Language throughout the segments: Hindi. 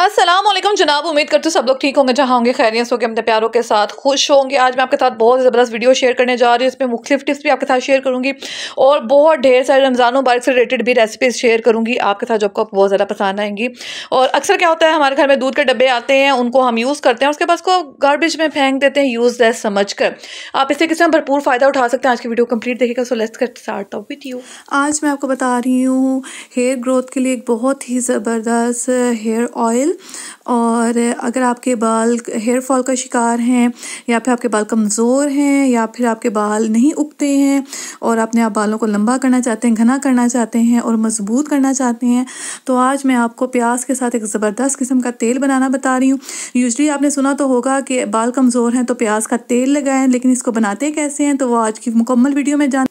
असलम जनाब उम्मीद करते सब लोग ठीक होंगे जहाँ होंगे खैरियत होंगे अपने प्यारों के साथ खुश होंगे आज मैं आपके साथ बहुत ज़बरदस्त वीडियो शेयर करने जा रही हूँ इसमें मुख्तलिफ टिप्स भी आपके साथ शेयर करूँगी और बहुत ढेर सारे रमज़ान मुबारक से रिलेटेड भी रेसिपीज़ शेयर करूँगी आपके साथ जो आपको बहुत ज़्यादा पसंद आएंगी और अक्सर क्या होता है हमारे घर में दूध के डब्बे आते हैं उनको हम यूज़ करते हैं उसके बाद को गार्बेज में फेंक देते हैं यूज़ लेस समझ कर आप इससे किसी में भरपूर फ़ायदा उठा सकते हैं आज की वीडियो कम्प्लीट देखेगा so let's get start off with you आज मैं आपको बता रही हूँ हेयर ग्रोथ के लिए एक बहुत ही ज़बरदस्त हेयर ऑयल और अगर आपके बाल हेयर फॉल का शिकार हैं या फिर आपके बाल कमज़ोर हैं या फिर आपके बाल नहीं उगते हैं और आपने आप बालों को लंबा करना चाहते हैं घना करना चाहते हैं और मज़बूत करना चाहते हैं तो आज मैं आपको प्याज के साथ एक ज़बरदस्त किस्म का तेल बनाना बता रही हूँ यूजली आपने सुना तो होगा कि बाल कमज़ोर हैं तो प्याज का तेल लगाएं लेकिन इसको बनाते कैसे हैं तो वो आज की मुकम्मल वीडियो में जान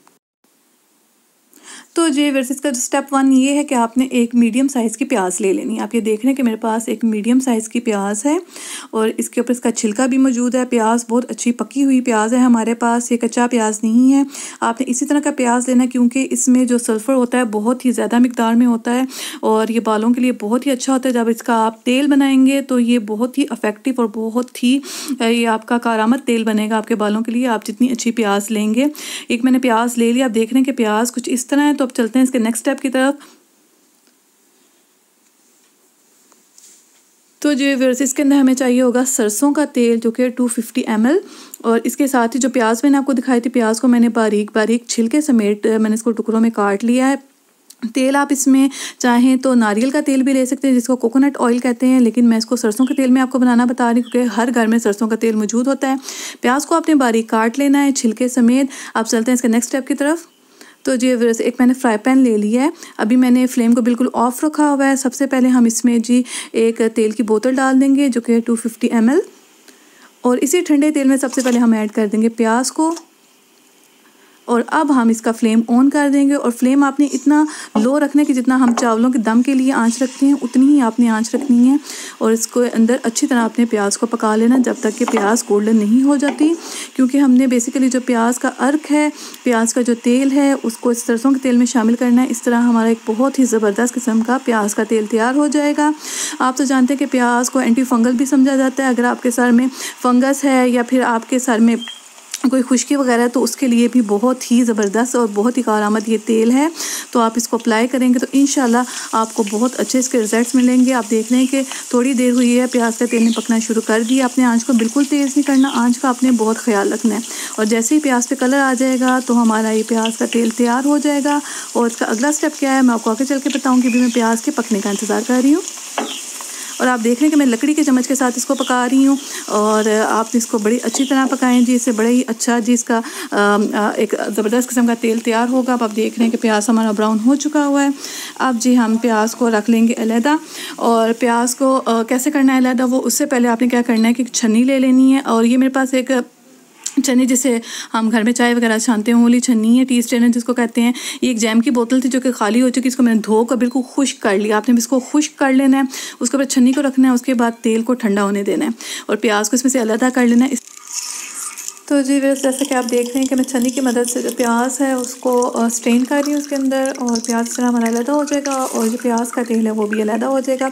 तो जे वर्सेस का स्टेप वन ये है कि आपने एक मीडियम साइज़ की प्याज ले लेनी है आप ये देख रहे हैं कि मेरे पास एक मीडियम साइज़ की प्याज है और इसके ऊपर इसका छिलका भी मौजूद है प्याज बहुत अच्छी पकी हुई प्याज है हमारे पास ये कच्चा प्याज नहीं है आपने इसी तरह का प्याज लेना क्योंकि इसमें जो सल्फ़र होता है बहुत ही ज़्यादा मकदार में होता है और ये बालों के लिए बहुत ही अच्छा होता है जब इसका आप तेल बनाएंगे तो ये बहुत ही अफेक्टिव और बहुत ही ये आपका कारामद तेल बनेगा आपके बालों के लिए आप जितनी अच्छी प्याज लेंगे एक मैंने प्याज ले लिया आप देख रहे हैं कि प्याज कुछ इस तरह है तो अब चलते हैं इसके नेक्स्ट स्टेप की तरफ तो जो वर्स इसके अंदर हमें चाहिए होगा सरसों का तेल जो कि 250 फिफ्टी और इसके साथ ही जो प्याज मैंने आपको दिखाई थी प्याज को मैंने बारीक बारीक छिलके समेट मैंने इसको टुकड़ों में काट लिया है तेल आप इसमें चाहें तो नारियल का तेल भी ले सकते हैं जिसको कोकोनट ऑयल कहते हैं लेकिन मैं इसको सरसों के तेल में आपको बनाना बता रही हूँ क्योंकि हर घर में सरसों का तेल मौजूद होता है प्याज को आपने बारीक काट लेना है छिलके समेत आप चलते हैं इसके नेक्स्ट स्टेप की तरफ तो जी वैसे एक मैंने फ्राई पैन ले लिया है अभी मैंने फ्लेम को बिल्कुल ऑफ रखा हुआ है सबसे पहले हम इसमें जी एक तेल की बोतल डाल देंगे जो कि है टू फिफ्टी और इसी ठंडे तेल में सबसे पहले हम ऐड कर देंगे प्याज को और अब हम इसका फ्लेम ऑन कर देंगे और फ्लेम आपने इतना लो रखना है कि जितना हम चावलों के दम के लिए आँच रखते हैं उतनी ही आपने आँच रखनी है और इसको अंदर अच्छी तरह आपने प्याज को पका लेना जब तक कि प्याज गोल्डन नहीं हो जाती क्योंकि हमने बेसिकली जो प्याज का अर्क है प्याज का जो तेल है उसको इस सरसों के तेल में शामिल करना है इस तरह हमारा एक बहुत ही ज़बरदस्त किस्म का प्याज का तेल तैयार हो जाएगा आप तो जानते हैं कि प्याज को एंटी फंगल भी समझा जाता है अगर आपके सर में फंगस है या फिर आपके सर में कोई खुश्की वगैरह तो उसके लिए भी बहुत ही ज़बरदस्त और बहुत ही आमद ये तेल है तो आप इसको अप्लाई करेंगे तो इन आपको बहुत अच्छे इसके रिजल्ट्स मिलेंगे आप देख लें कि थोड़ी देर हुई है प्याज का तेल ने पकना शुरू कर दिया आपने आंच को बिल्कुल तेज़ नहीं करना आंच का आपने बहुत ख्याल रखना है और जैसे ही प्याज पर कलर आ जाएगा तो हमारा ये प्याज का तेल तैयार हो जाएगा और इसका अगला स्टेप क्या है मैं आपको आगे चल के बताऊँगी अभी मैं प्याज के पकने का इंतज़ार कर रही हूँ और आप देख रहे हैं कि मैं लकड़ी के चम्मच के साथ इसको पका रही हूँ और आप इसको बड़ी अच्छी तरह पकाएं जी इससे बड़ा ही अच्छा जी इसका एक ज़बरदस्त किस्म का तेल तैयार होगा अब आप देख रहे हैं कि प्याज हमारा ब्राउन हो चुका हुआ है अब जी हम प्याज को रख लेंगे अलहदा और प्याज को कैसे करना है अलहदा वो उससे पहले आपने क्या करना है कि छन्नी ले लेनी है और ये मेरे पास एक छन्नी जिसे हम घर में चाय वगैरह छानते हैं होली छन्नी है टी स्टेनर जिसको कहते हैं ये एक जैम की बोतल थी जो कि खाली हो चुकी इसको मैंने धोकर बिल्कुल खुश्क कर लिया आपने इसको खुश्क कर लेना है उसके बाद छन्नी को रखना है उसके बाद तेल को ठंडा होने देना है और प्याज को इसमें से अलहदा कर लेना है तो जी वैसे जैसा कि आप देख रहे हैं कि मैं छन्नी की मदद से जो प्याज है उसको स्ट्रेन कर रही हूँ उसके अंदर और प्याज इस तरह हमारा अलहदा हो जाएगा और जो प्याज का तेल है वो भी अलहदा हो जाएगा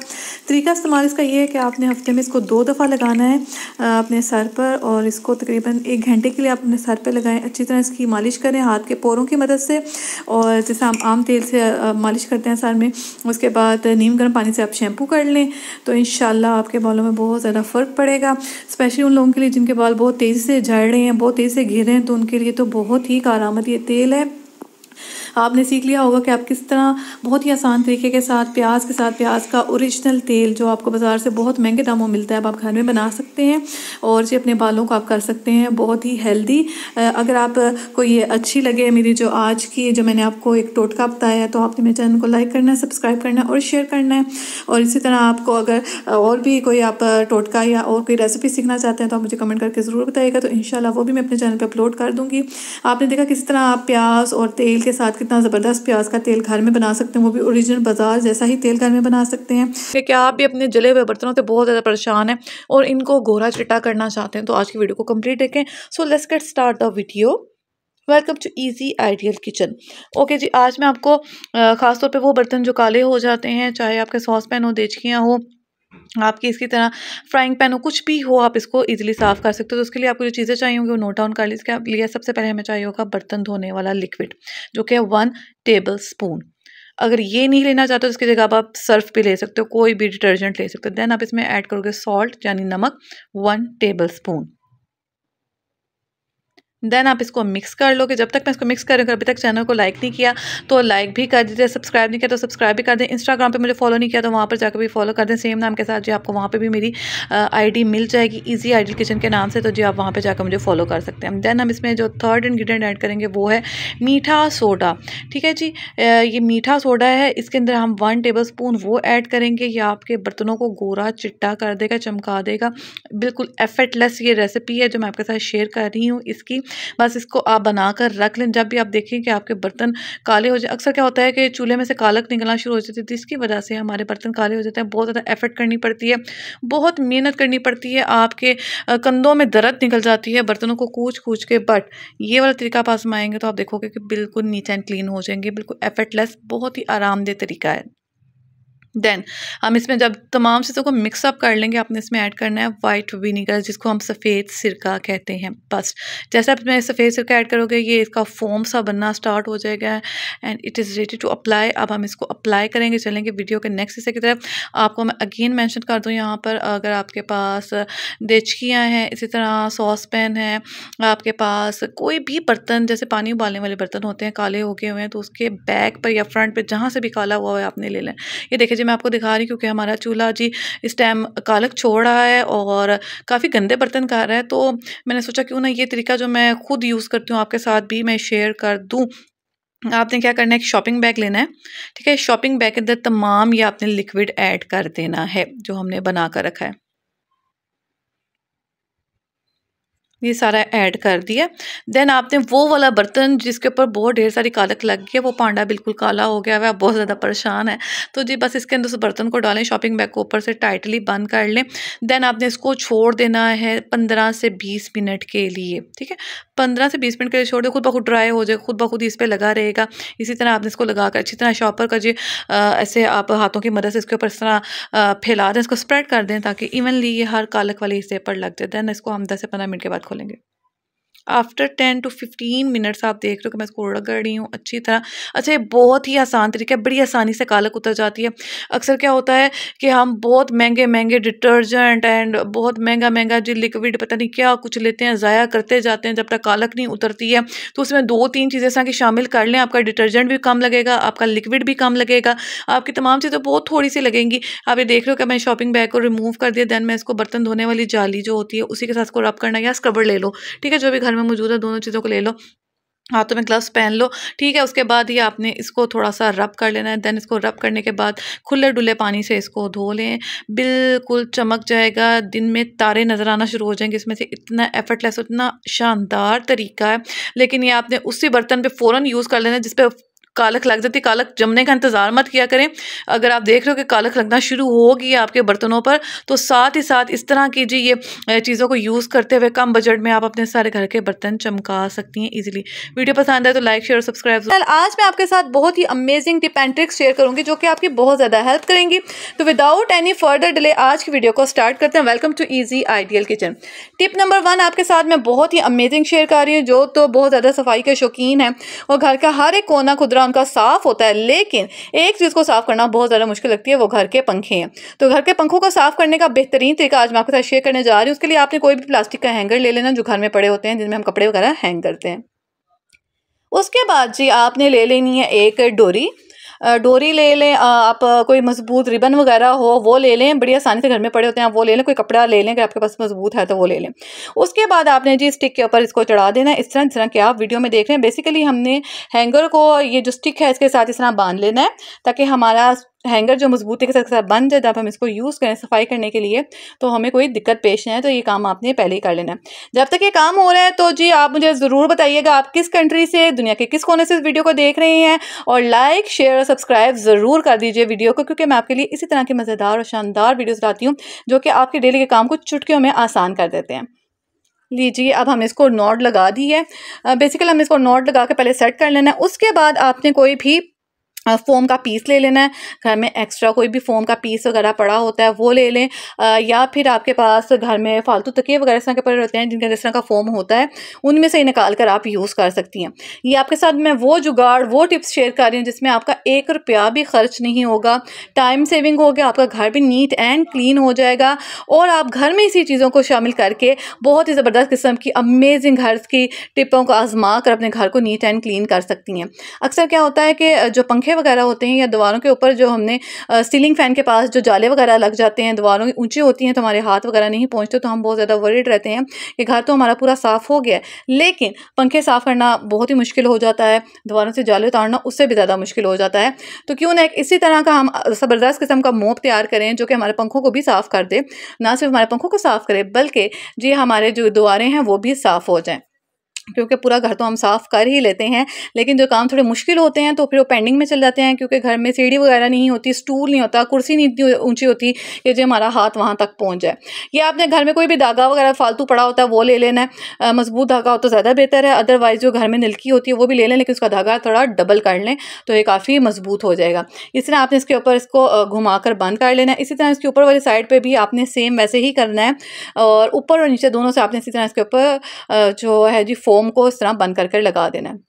तरीका इस्तेमाल इसका ये है कि आपने हफ्ते में इसको दो दफ़ा लगाना है अपने सर पर और इसको तकरीबन एक घंटे के लिए आप अपने सर पर लगाएं अच्छी तरह इसकी मालिश करें हाथ के पोरों की मदद से और जैसे हम आम तेल से मालिश करते हैं सर में उसके बाद नीम गर्म पानी से आप शैम्पू कर लें तो इन आपके बालों में बहुत ज़्यादा फ़र्क पड़ेगा स्पेशली उन लोगों के लिए जिनके बाल बहुत तेज़ी से झड़ रहे हैं हैं बहुत तेज़ से घिर रहे हैं तो उनके लिए तो बहुत ही कारामद ये तेल है आपने सीख लिया होगा कि आप किस तरह बहुत ही आसान तरीके के साथ प्याज के साथ प्याज का ओरिजिनल तेल जो आपको बाज़ार से बहुत महंगे दामों मिलता है आप घर में बना सकते हैं और जी अपने बालों को आप कर सकते हैं बहुत ही हेल्दी अगर आपको ये अच्छी लगे मेरी जो आज की जो मैंने आपको एक टोटका बताया है तो आपने मेरे चैनल को लाइक करना है सब्सक्राइब करना है और शेयर करना है और इसी तरह आपको अगर और भी कोई आप टोटका या और कोई रेसिपी सीखना चाहते हैं तो आप मुझे कमेंट करके ज़रूर बताइएगा तो इन वो भी मैं अपने चैनल पर अपलोड कर दूँगी आपने देखा किस तरह आप प्याज और तेल के साथ कितना ज़बरदस्त प्याज का तेल घर में बना सकते हैं वो भी ओरिजिनल बाजार जैसा ही तेल घर में बना सकते हैं क्योंकि आप भी अपने जले हुए बर्तनों से बहुत ज़्यादा परेशान हैं और इनको गोरा चिट्टा करना चाहते हैं तो आज की वीडियो को कम्प्लीट देखें so let's get start the video welcome to Easy Ideal Kitchen okay जी आज मैं आपको ख़ासतौर पर वो बर्तन जो काले हो जाते हैं चाहे आपके सॉस पैन हो देचकियाँ हो आपकी इसकी तरह फ्राइंग पैन हो कुछ भी हो आप इसको इजीली साफ़ कर सकते हो तो उसके लिए आपको जो चीज़ें चाहिए होंगी वो नोट डाउन कर लीजिए आप लिया सबसे पहले हमें चाहिए होगा बर्तन धोने वाला लिक्विड जो कि है वन टेबल स्पून अगर ये नहीं लेना चाहते तो इसकी जगह आप सर्फ भी ले सकते हो कोई भी डिटर्जेंट ले सकते हो देन आप इसमें ऐड करोगे सॉल्ट यानी नमक वन टेबल स्पून देन आप इसको मिक्स कर लोगे जब तक मैं इसको मिक्स कर रही हूँ अभी तक चैनल को लाइक नहीं किया तो लाइक भी कर दीजिए सब्सक्राइब नहीं किया तो सब्सक्राइब भी कर दें इंस्टाग्राम पे मुझे फॉलो नहीं किया तो वहाँ पर जाकर भी फॉलो कर दें सेम नाम के साथ जी आपको वहाँ पे भी मेरी आईडी मिल जाएगी ईजी आइडल किचन के नाम से तो जी आप वहाँ पर जाकर मुझे फॉलो कर सकते हैं देन हम इसमें जो थर्ड इन्ग्रीडियंट ऐड करेंगे वो है मीठा सोडा ठीक है जी ये मीठा सोडा है इसके अंदर हम वन टेबल स्पून वो ऐड करेंगे ये आपके बर्तनों को गोरा चिट्टा कर देगा चमका देगा बिल्कुल एफर्टलेस ये रेसिपी है जो मैं आपके साथ शेयर कर रही हूँ इसकी बस इसको आप बना कर रख लें जब भी आप देखें कि आपके बर्तन काले हो जाए अक्सर क्या होता है कि चूल्हे में से कालक निकलना शुरू हो जाती है जिसकी वजह से हमारे बर्तन काले हो जाते हैं बहुत ज़्यादा एफर्ट करनी पड़ती है बहुत मेहनत करनी पड़ती है आपके कंधों में दर्द निकल जाती है बर्तनों को कूच कूच के बट ये वाला तरीका में आएंगे तो आप देखोगे कि बिल्कुल नीट एंड क्लीन हो जाएंगे बिल्कुल एफर्टलेस बहुत ही आरामदेह तरीका है देन हम इसमें जब तमाम चीज़ों को मिक्सअप कर लेंगे आपने इसमें ऐड करना है वाइट विनीगर जिसको हम सफ़ेद सिरका कहते हैं बस जैसे आप इसमें सफ़ेद सिरका ऐड करोगे ये इसका फोम सा बनना स्टार्ट हो जाएगा and it is ready to apply अब हम इसको अप्लाई करेंगे चलेंगे वीडियो के नेक्स्ट हिस्से की तरफ आपको मैं अगेन मैंशन कर दूँ यहाँ पर अगर आपके पास देचकियाँ हैं इसी तरह सॉस पैन है आपके पास कोई भी बर्तन जैसे पानी उबालने वाले बर्तन होते हैं काले हो गए हुए हैं तो उसके बैक पर या फ्रंट पर जहाँ से भी काला हुआ है आपने ले लें ये देखिए मैं आपको दिखा रही क्योंकि हमारा चूल्हा जी इस टाइम कालक छोड़ रहा है और काफ़ी गंदे बर्तन का रहा है तो मैंने सोचा क्यों ना ये तरीका जो मैं खुद यूज़ करती हूँ आपके साथ भी मैं शेयर कर दूँ आपने क्या करना है एक शॉपिंग बैग लेना है ठीक है शॉपिंग बैग के अंदर तमाम ये आपने लिक्विड ऐड कर देना है जो हमने बना कर रखा है ये सारा ऐड कर दिया देन आपने वो वाला बर्तन जिसके ऊपर बहुत ढेर सारी कालक लग गई है वो पांडा बिल्कुल काला हो गया है आप बहुत ज़्यादा परेशान है तो जी बस इसके अंदर उस बर्तन को डालें शॉपिंग बैग को ऊपर से टाइटली बंद कर लें देन आपने इसको छोड़ देना है पंद्रह से बीस मिनट के लिए ठीक है पंद्रह से बीस मिनट के लिए छोड़ दें खुद बखुद ड्राई हो जाए खुद ब खुद इस पर लगा रहेगा इसी तरह आपने इसको लगा कर अच्छी तरह शॉपर का जी ऐसे आप हाथों की मदद से इसके ऊपर इस तरह फैला दें इसको स्प्रेड कर दें ताकि इवनली ये हर कालक वाले हिस्से पर लग जाए देन इसको हम दस से पंद्रह मिनट के बाद खोलेंगे after ten to fifteen minutes आप देख रहे हो कि मैं इसको रगड़ रही हूँ अच्छी तरह अच्छा ये बहुत ही आसान तरीका है बड़ी आसानी से कालक उतर जाती है अक्सर क्या होता है कि हम बहुत महंगे महंगे डिटर्जेंट एंड बहुत महंगा महंगा जो लिक्विड पता नहीं क्या कुछ लेते हैं ज़ाया करते जाते हैं जब तक कालक नहीं उतरती है तो उसमें दो तीन चीज़ें ऐसा कि शामिल कर लें आपका डिटर्जेंट भी कम लगेगा आपका लिक्विड भी कम लगेगा आपकी तमाम चीज़ें बहुत थोड़ी सी लगेंगी आप ये देख रहे हो कि मैं शॉपिंग बैग को रिमूव कर दिया देन मैं इसको बर्तन धोने वाली जाली जो होती है उसी के साथ उसको रब करना या स्क्रबर ले लो ठीक है जो भी घर में मौजूद है दोनों चीज़ों को ले लो हाथों में ग्लव्स पहन लो ठीक है उसके बाद ये आपने इसको थोड़ा सा रब कर लेना है दैन इसको रब करने के बाद खुले डुले पानी से इसको धो लें बिल्कुल चमक जाएगा दिन में तारे नज़र आना शुरू हो जाएंगे इसमें से इतना एफर्टलेस इतना शानदार तरीका है लेकिन ये आपने उसी बर्तन पे फ़ौरन यूज़ कर लेना है जिस पर कालक लग जाती कालक जमने का इंतज़ार मत किया करें अगर आप देख रहे हो कि कालक लगना शुरू हो आपके बर्तनों पर तो साथ ही साथ इस तरह की जी ये चीज़ों को यूज़ करते हुए कम बजट में आप अपने सारे घर के बर्तन चमका सकती हैं ईजिली वीडियो पसंद आए तो लाइक शेयर और सब्सक्राइब आज मैं आपके साथ बहुत ही amazing tip and tricks share करूँगी जो कि आपकी बहुत ज़्यादा हेल्प करेंगी तो विदाउट एनी फर्दर डिले आज की वीडियो को स्टार्ट करते हैं welcome to Easy Ideal Kitchen tip number one आपके साथ मैं बहुत ही अमेजिंग शेयर कर रही हूँ जो तो बहुत ज़्यादा सफाई के शौकीन है और घर का हर एक कोना खुदरा इंसान का साफ होता है लेकिन एक चीज़ को साफ करना बहुत ज़्यादा मुश्किल लगती है वो घर के पंखे हैं तो घर के पंखों को साफ करने का बेहतरीन तरीका आज मैं आपके साथ शेयर करने जा रही हूँ उसके लिए आपने कोई भी प्लास्टिक का हैंगर ले लेना जो घर में पड़े होते हैं जिनमें हम कपड़े वगैरह हैंग करते हैं उसके बाद जी आपने ले लेनी है एक डोरी डोरी ले लें आप कोई मजबूत रिबन वगैरह हो वो ले लें बड़ी आसानी से घर में पड़े होते हैं आप वो ले लें कोई कपड़ा ले लें अगर आपके पास मजबूत है तो वो ले लें उसके बाद आपने जी स्टिक के ऊपर इसको चढ़ा देना इस तरह जिस तरह कि आप वीडियो में देख रहे हैं बेसिकली हमने हैंगर को ये जो स्टिक है इसके साथ इस तरह बांध लेना है ताकि हमारा हैंगर जो मजबूती के साथ बंद है जब हम इसको यूज़ करें सफाई करने के लिए तो हमें कोई दिक्कत पेश नहीं है तो ये काम आपने पहले ही कर लेना है जब तक ये काम हो रहा है तो जी आप मुझे ज़रूर बताइएगा आप किस कंट्री से दुनिया के किस कोने से इस वीडियो को देख रहे हैं और लाइक शेयर और सब्सक्राइब ज़रूर कर दीजिए वीडियो को क्योंकि मैं आपके लिए इसी तरह की मज़ेदार और शानदार वीडियोज़ लाती हूँ जो कि आपके डेली के काम को चुटकियों में आसान कर देते हैं लीजिए अब हम इसको नॉट लगा दी है बेसिकली हम इसको नॉट लगा के पहले सेट कर लेना है उसके बाद आपने कोई भी फ़ोम का पीस ले लेना है घर में एक्स्ट्रा कोई भी फ़ोम का पीस वगैरह पड़ा होता है वो ले लें या फिर आपके पास घर में फालतू तकिए वगैरह इस तरह के पड़े रहते हैं जिनका जिस तरह का फ़ोम होता है उनमें से ही निकाल कर आप यूज़ कर सकती हैं ये आपके साथ मैं वो जुगाड़ वो टिप्स शेयर कर रही हूँ जिसमें आपका एक रुपया भी खर्च नहीं होगा टाइम सेविंग हो गया आपका घर भी नीट एंड क्लीन हो जाएगा और आप घर में इसी चीज़ों को शामिल करके बहुत ही ज़बरदस्त किस्म की अमेजिंग घर की टिपों को आजमा कर अपने घर को नीट एंड क्लीन कर सकती हैं अक्सर क्या होता है कि जो पंखे वगैरह होते हैं या दीवारों के ऊपर जो हमने सीलिंग फ़ैन के पास जो जाले वगैरह लग जाते हैं दीवारों की ऊँची होती हैं तो हमारे हाथ वगैरह नहीं पहुँचते तो हम बहुत ज़्यादा वरीड रहते हैं कि घर तो हमारा पूरा साफ़ हो गया लेकिन पंखे साफ़ करना बहुत ही मुश्किल हो जाता है दीवारों से जाले उतारना उससे भी ज़्यादा मुश्किल हो जाता है तो क्यों ना इसी तरह का हम ज़बरदस्त किस्म का मोप तैयार करें जो कि हमारे पंखों को भी साफ़ कर दे ना सिर्फ हमारे पंखों को साफ़ करे बल्कि जी हमारे जो दीवारें हैं वो भी साफ़ हो जाए क्योंकि पूरा घर तो हम साफ़ कर ही लेते हैं लेकिन जो काम थोड़े मुश्किल होते हैं तो फिर वो पेंडिंग में चल जाते हैं क्योंकि घर में सीढ़ी वगैरह नहीं होती स्टूल नहीं होता कुर्सी नहीं इतनी ऊँची होती कि जो हमारा हाथ वहाँ तक पहुँच जाए या आपने घर में कोई भी धागा वगैरह फालतू पड़ा होता है वो ले लेना है मजबूत धागा हो तो ज़्यादा बेहतर है अदरवाइज़ जो घर में नलकी होती है वो भी ले लें लेकिन उसका धागा थोड़ा डबल कर लें तो ये काफ़ी मजबूत हो जाएगा इस तरह आपने इसके ऊपर इसको घुमा बंद कर लेना है इसी तरह इसके ऊपर वाली साइड पर भी आपने सेम वैसे ही करना है और ऊपर और नीचे दोनों से आपने इसी तरह इसके ऊपर जो है जी फोम को इस तरह बंद करके लगा देना है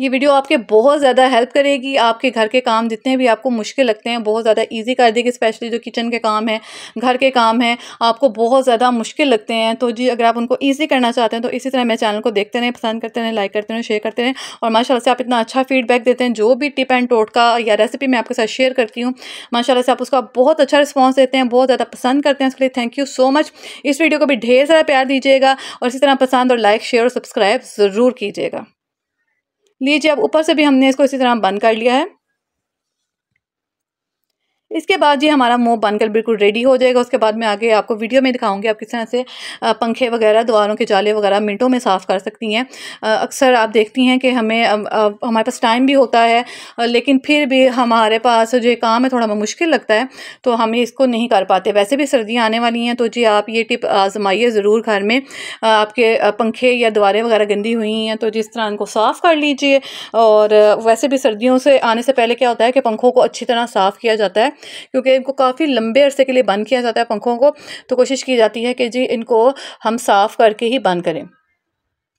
ये वीडियो आपके बहुत ज़्यादा हेल्प करेगी आपके घर के काम जितने भी आपको मुश्किल लगते हैं बहुत ज़्यादा ईजी कर देगी स्पेशली जो किचन के काम हैं घर के काम हैं आपको बहुत ज़्यादा मुश्किल लगते हैं तो जी अगर आप उनको ईजी करना चाहते हैं तो इसी तरह मेरे चैनल को देखते रहें पसंद करते रहें लाइक करते रहें शेयर करते रहें और माशाला से आप इतना अच्छा फीडबैक देते हैं जो भी टिप एंड टोटका या रेसिपी मैं आपके साथ शेयर करती हूँ माशाला से आप उसका बहुत अच्छा रिस्पॉन्स देते हैं बहुत ज़्यादा पसंद करते हैं उसके लिए थैंक यू सो मच इस वीडियो को भी ढेर सारा प्यार दीजिएगा और इसी तरह पसंद और लाइक शेयर और सब्सक्राइब ज़रूर कीजिएगा लीजिए अब ऊपर से भी हमने इसको इसी तरह बंद कर लिया है इसके बाद ये हमारा मुंह बनकर बिल्कुल रेडी हो जाएगा उसके बाद मैं आगे आपको वीडियो में दिखाऊंगी आप किस तरह से पंखे वगैरह दीवारों के जाले वगैरह मिनटों में साफ़ कर सकती हैं अक्सर आप देखती हैं कि हमें हमारे पास टाइम भी होता है लेकिन फिर भी हमारे पास जो काम है थोड़ा मुश्किल लगता है तो हम इसको नहीं कर पाते वैसे भी सर्दियाँ आने वाली हैं तो जी आप ये टिप आजमाइए ज़रूर घर में आपके पंखे या दीवारें वगैरह गंदी हुई हैं तो जिस तरह उनको साफ़ कर लीजिए और वैसे भी सर्दियों से आने से पहले क्या होता है कि पंखों को अच्छी तरह साफ़ किया जाता है क्योंकि इनको काफ़ी लंबे अरसे के लिए बंद किया जाता है पंखों को तो कोशिश की जाती है कि जी इनको हम साफ़ करके ही बंद करें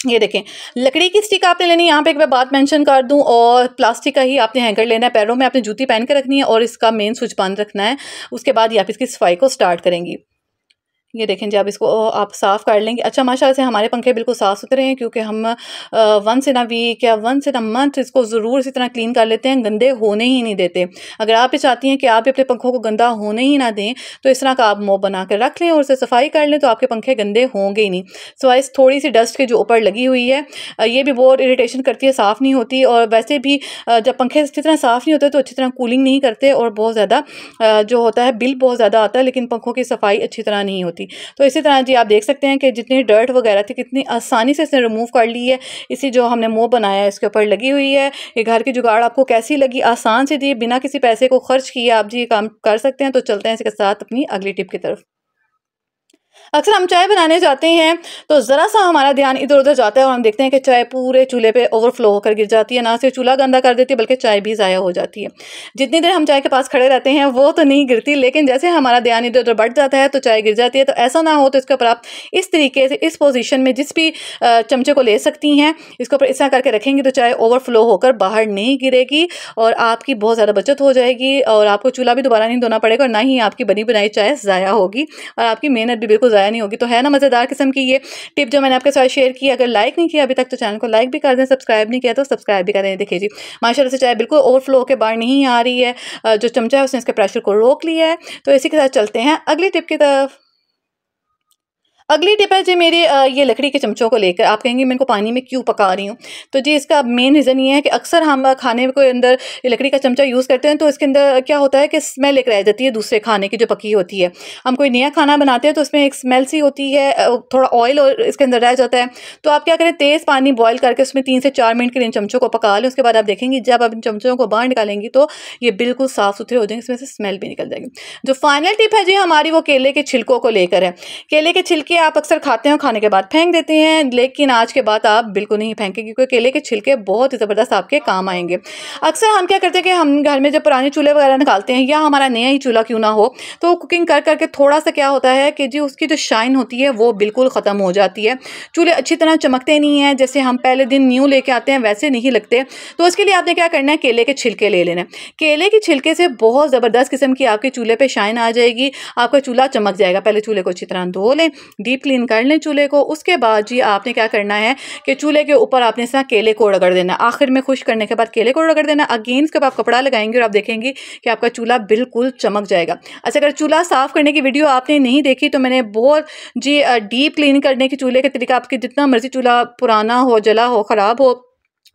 ये देखें लकड़ी की स्टिक आपने लेनी है यहाँ पे एक मैं बात मेंशन कर दूं और प्लास्टिक का ही आपने हैंगर लेना है पैरों में आपने जूती पहन के रखनी है और इसका मेन स्विच बंद रखना है उसके बाद ये आप इसकी सफाई को स्टार्ट करेंगी ये देखें जी आप इसको आप साफ़ कर लेंगे अच्छा माशाल्लाह से हमारे पंखे बिल्कुल साफ़ सुथरे हैं क्योंकि हम वंस इन अ वीक या वंस से अ मंथ इसको ज़रूर इसी तरह क्लीन कर लेते हैं गंदे होने ही नहीं देते अगर आप ये चाहती हैं कि आप अपने पंखों को गंदा होने ही ना दें तो इस तरह का आप मोब बना कर रख लें और उसे सफाई कर लें तो आपके पंखे गंदे होंगे ही नहीं सो थोड़ी सी डस्ट के जो ऊपर लगी हुई है ये भी बहुत इरीटेशन करती है साफ़ नहीं होती और वैसे भी जब पंखे अच्छी तरह साफ़ नहीं होते तो अच्छी तरह कूलिंग नहीं करते और बहुत ज़्यादा जो होता है बिल बहुत ज़्यादा आता है लेकिन पंखों की सफाई अच्छी तरह नहीं होती थी तो इसी तरह जी आप देख सकते हैं कि जितनी डर्ट वगैरह थी कितनी आसानी से इसने रिमूव कर ली है इसी जो हमने मोह बनाया है इसके ऊपर लगी हुई है ये घर की जुगाड़ आपको कैसी लगी आसान से दी बिना किसी पैसे को खर्च किए आप जी काम कर सकते हैं तो चलते हैं इसके साथ अपनी अगली टिप की तरफ अक्सर हम चाय बनाने जाते हैं तो ज़रा सा हमारा ध्यान इधर उधर जाता है और हम देखते हैं कि चाय पूरे चूल्हे पर ओवरफ्लो होकर गिर जाती है ना सिर्फ चूल्हा गंदा कर देती है बल्कि चाय भी ज़ाया हो जाती है जितनी देर हम चाय के पास खड़े रहते हैं वो तो नहीं गिरती लेकिन जैसे हमारा ध्यान इधर उधर बढ़ जाता है तो चाय गिर जाती है तो ऐसा ना हो तो इसके ऊपर आप इस तरीके से इस पोजीशन में जिस भी चमचे को ले सकती हैं इसके ऊपर इस करके रखेंगी तो चाय ओवरफ्लो होकर बाहर नहीं गिरेगी और आपकी बहुत ज़्यादा बचत हो जाएगी और आपको चूल्हा भी दोबारा नहीं धोना पड़ेगा और ना ही आपकी बनी बनाई चाय ज़ाया होगी और आपकी मेहनत भी बिल्कुल ज़ाया नहीं होगी तो है ना मज़ेदार किस्म की ये टिप जो मैंने आपके साथ शेयर की अगर लाइक नहीं किया अभी तक तो चैनल को लाइक भी कर दें सब्सक्राइब नहीं किया तो सब्सक्राइब भी करें देखिए जी माशाला से चाय बिल्कुल ओवरफ्लो के बाहर नहीं आ रही है जो चमचा है उसने इसके प्रेशर को रोक लिया है तो इसी के साथ चलते हैं अगली टिप की तरफ अगली टिप है जी मेरे ये लकड़ी के चमचों को लेकर आप कहेंगे मैं इनको पानी में क्यों पका रही हूँ तो जी इसका मेन रीज़न ये है कि अक्सर हम खाने के अंदर लकड़ी का चमचा यूज़ करते हैं तो इसके अंदर क्या होता है कि स्मेल एक रह जाती है दूसरे खाने की जो पकी होती है हम कोई नया खाना बनाते हैं तो उसमें एक स्मेल सी होती है थोड़ा ऑयल और इसके अंदर रह जाता है तो आप क्या करें तेज़ पानी बॉयल करके उसमें तीन से चार मिनट के लिए इन चमचों को पका लें उसके बाद आप देखेंगे जब आप इन चमचों को बाहर निकालेंगी तो ये बिल्कुल साफ़ सुथरे हो जाएंगे इसमें से स्मेल भी निकल जाएगी जो फाइनल टिप है जी हमारी वो केले के छिलकों को लेकर है केले के छिलके आप अक्सर खाते हैं खाने के बाद फेंक देते हैं लेकिन आज के बाद आप बिल्कुल नहीं फेंकेंगे क्योंकि केले के छिलके बहुत ही ज़बरदस्त आपके काम आएंगे अक्सर हम क्या करते हैं कि हम घर में जब पुराने चूल्हे वगैरह निकालते हैं या हमारा नया ही चूल्हा क्यों ना हो तो कुकिंग कर करके थोड़ा सा क्या होता है कि जी उसकी जो शाइन होती है वो बिल्कुल ख़त्म हो जाती है चूल्हे अच्छी तरह चमकते नहीं हैं जैसे हम पहले दिन न्यू लेके आते हैं वैसे नहीं लगते तो उसके लिए आपने क्या करना है केले के छिलके ले लेना केले के छिलके से बहुत ज़बरदस्त किस्म की आपके चूल्हे पर शाइन आ जाएगी आपका चूल्हा चमक जाएगा पहले चूल्हे को अच्छी तरह धो लें डीप क्लीन कर लें चूल्हे को उसके बाद जी आपने क्या करना है कि चूल्हे के ऊपर आपने इस केले को रगड़ देना आखिर में खुश करने के बाद केले को रगड़ देना अगेन उसके बाद आप कपड़ा लगाएंगे और आप देखेंगे कि आपका चूल्हा बिल्कुल चमक जाएगा अच्छा अगर चूल्हा साफ़ करने की वीडियो आपने नहीं देखी तो मैंने बहुत जी डीप क्लीन करने के चूल्हे का तरीका आपकी जितना मर्ज़ी चूल्हा पुराना हो जला हो ख़राब हो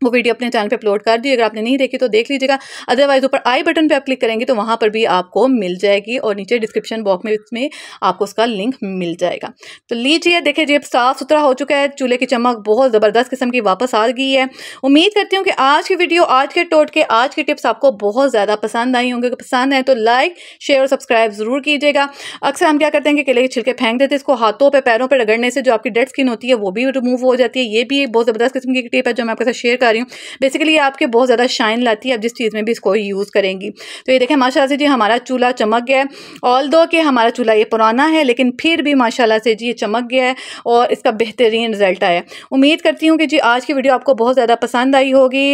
वो वीडियो अपने चैनल पे अपलोड कर दी अगर आपने नहीं देखी तो देख लीजिएगा अदरवाइज ऊपर आई बटन पे आप क्लिक करेंगे तो वहाँ पर भी आपको मिल जाएगी और नीचे डिस्क्रिप्शन बॉक्स में इसमें आपको उसका लिंक मिल जाएगा तो लीजिए देखिए अब साफ सुथरा हो चुका है चूल्हे की चमक बहुत ज़बरदस्त किस्म की वापस आ गई है उम्मीद करती हूँ कि आज की वीडियो आज के टोट के आज की टिप्स आपको बहुत ज़्यादा पसंद आई होंगे पसंद आए तो लाइक शेयर और सब्सक्राइब ज़रूर कीजिएगा अक्सर हम क्या करते हैं कि केले के छिलके फेंक देते हैं इसको हाथों पर पैरों पर रगड़ने से जो आपकी डेड स्किन होती है वो भी रिमूव हो जाती है ये भी एक बहुत ज़बरदस्त किस्म की टिप है जो मैं आपके साथ शेयर बता रही हूँ बेसिकली ये आपके बहुत ज़्यादा शाइन लाती है आप जिस चीज़ में भी इसको यूज़ करेंगी तो ये देखें माशाला से जी हमारा चूल्हा चमक गया है ऑल दो कि हमारा चूल्हा ये पुराना है लेकिन फिर भी माशाला से जी ये चमक गया है और इसका बेहतरीन रिजल्ट आया उम्मीद करती हूँ कि जी आज की वीडियो आपको बहुत ज़्यादा पसंद आई होगी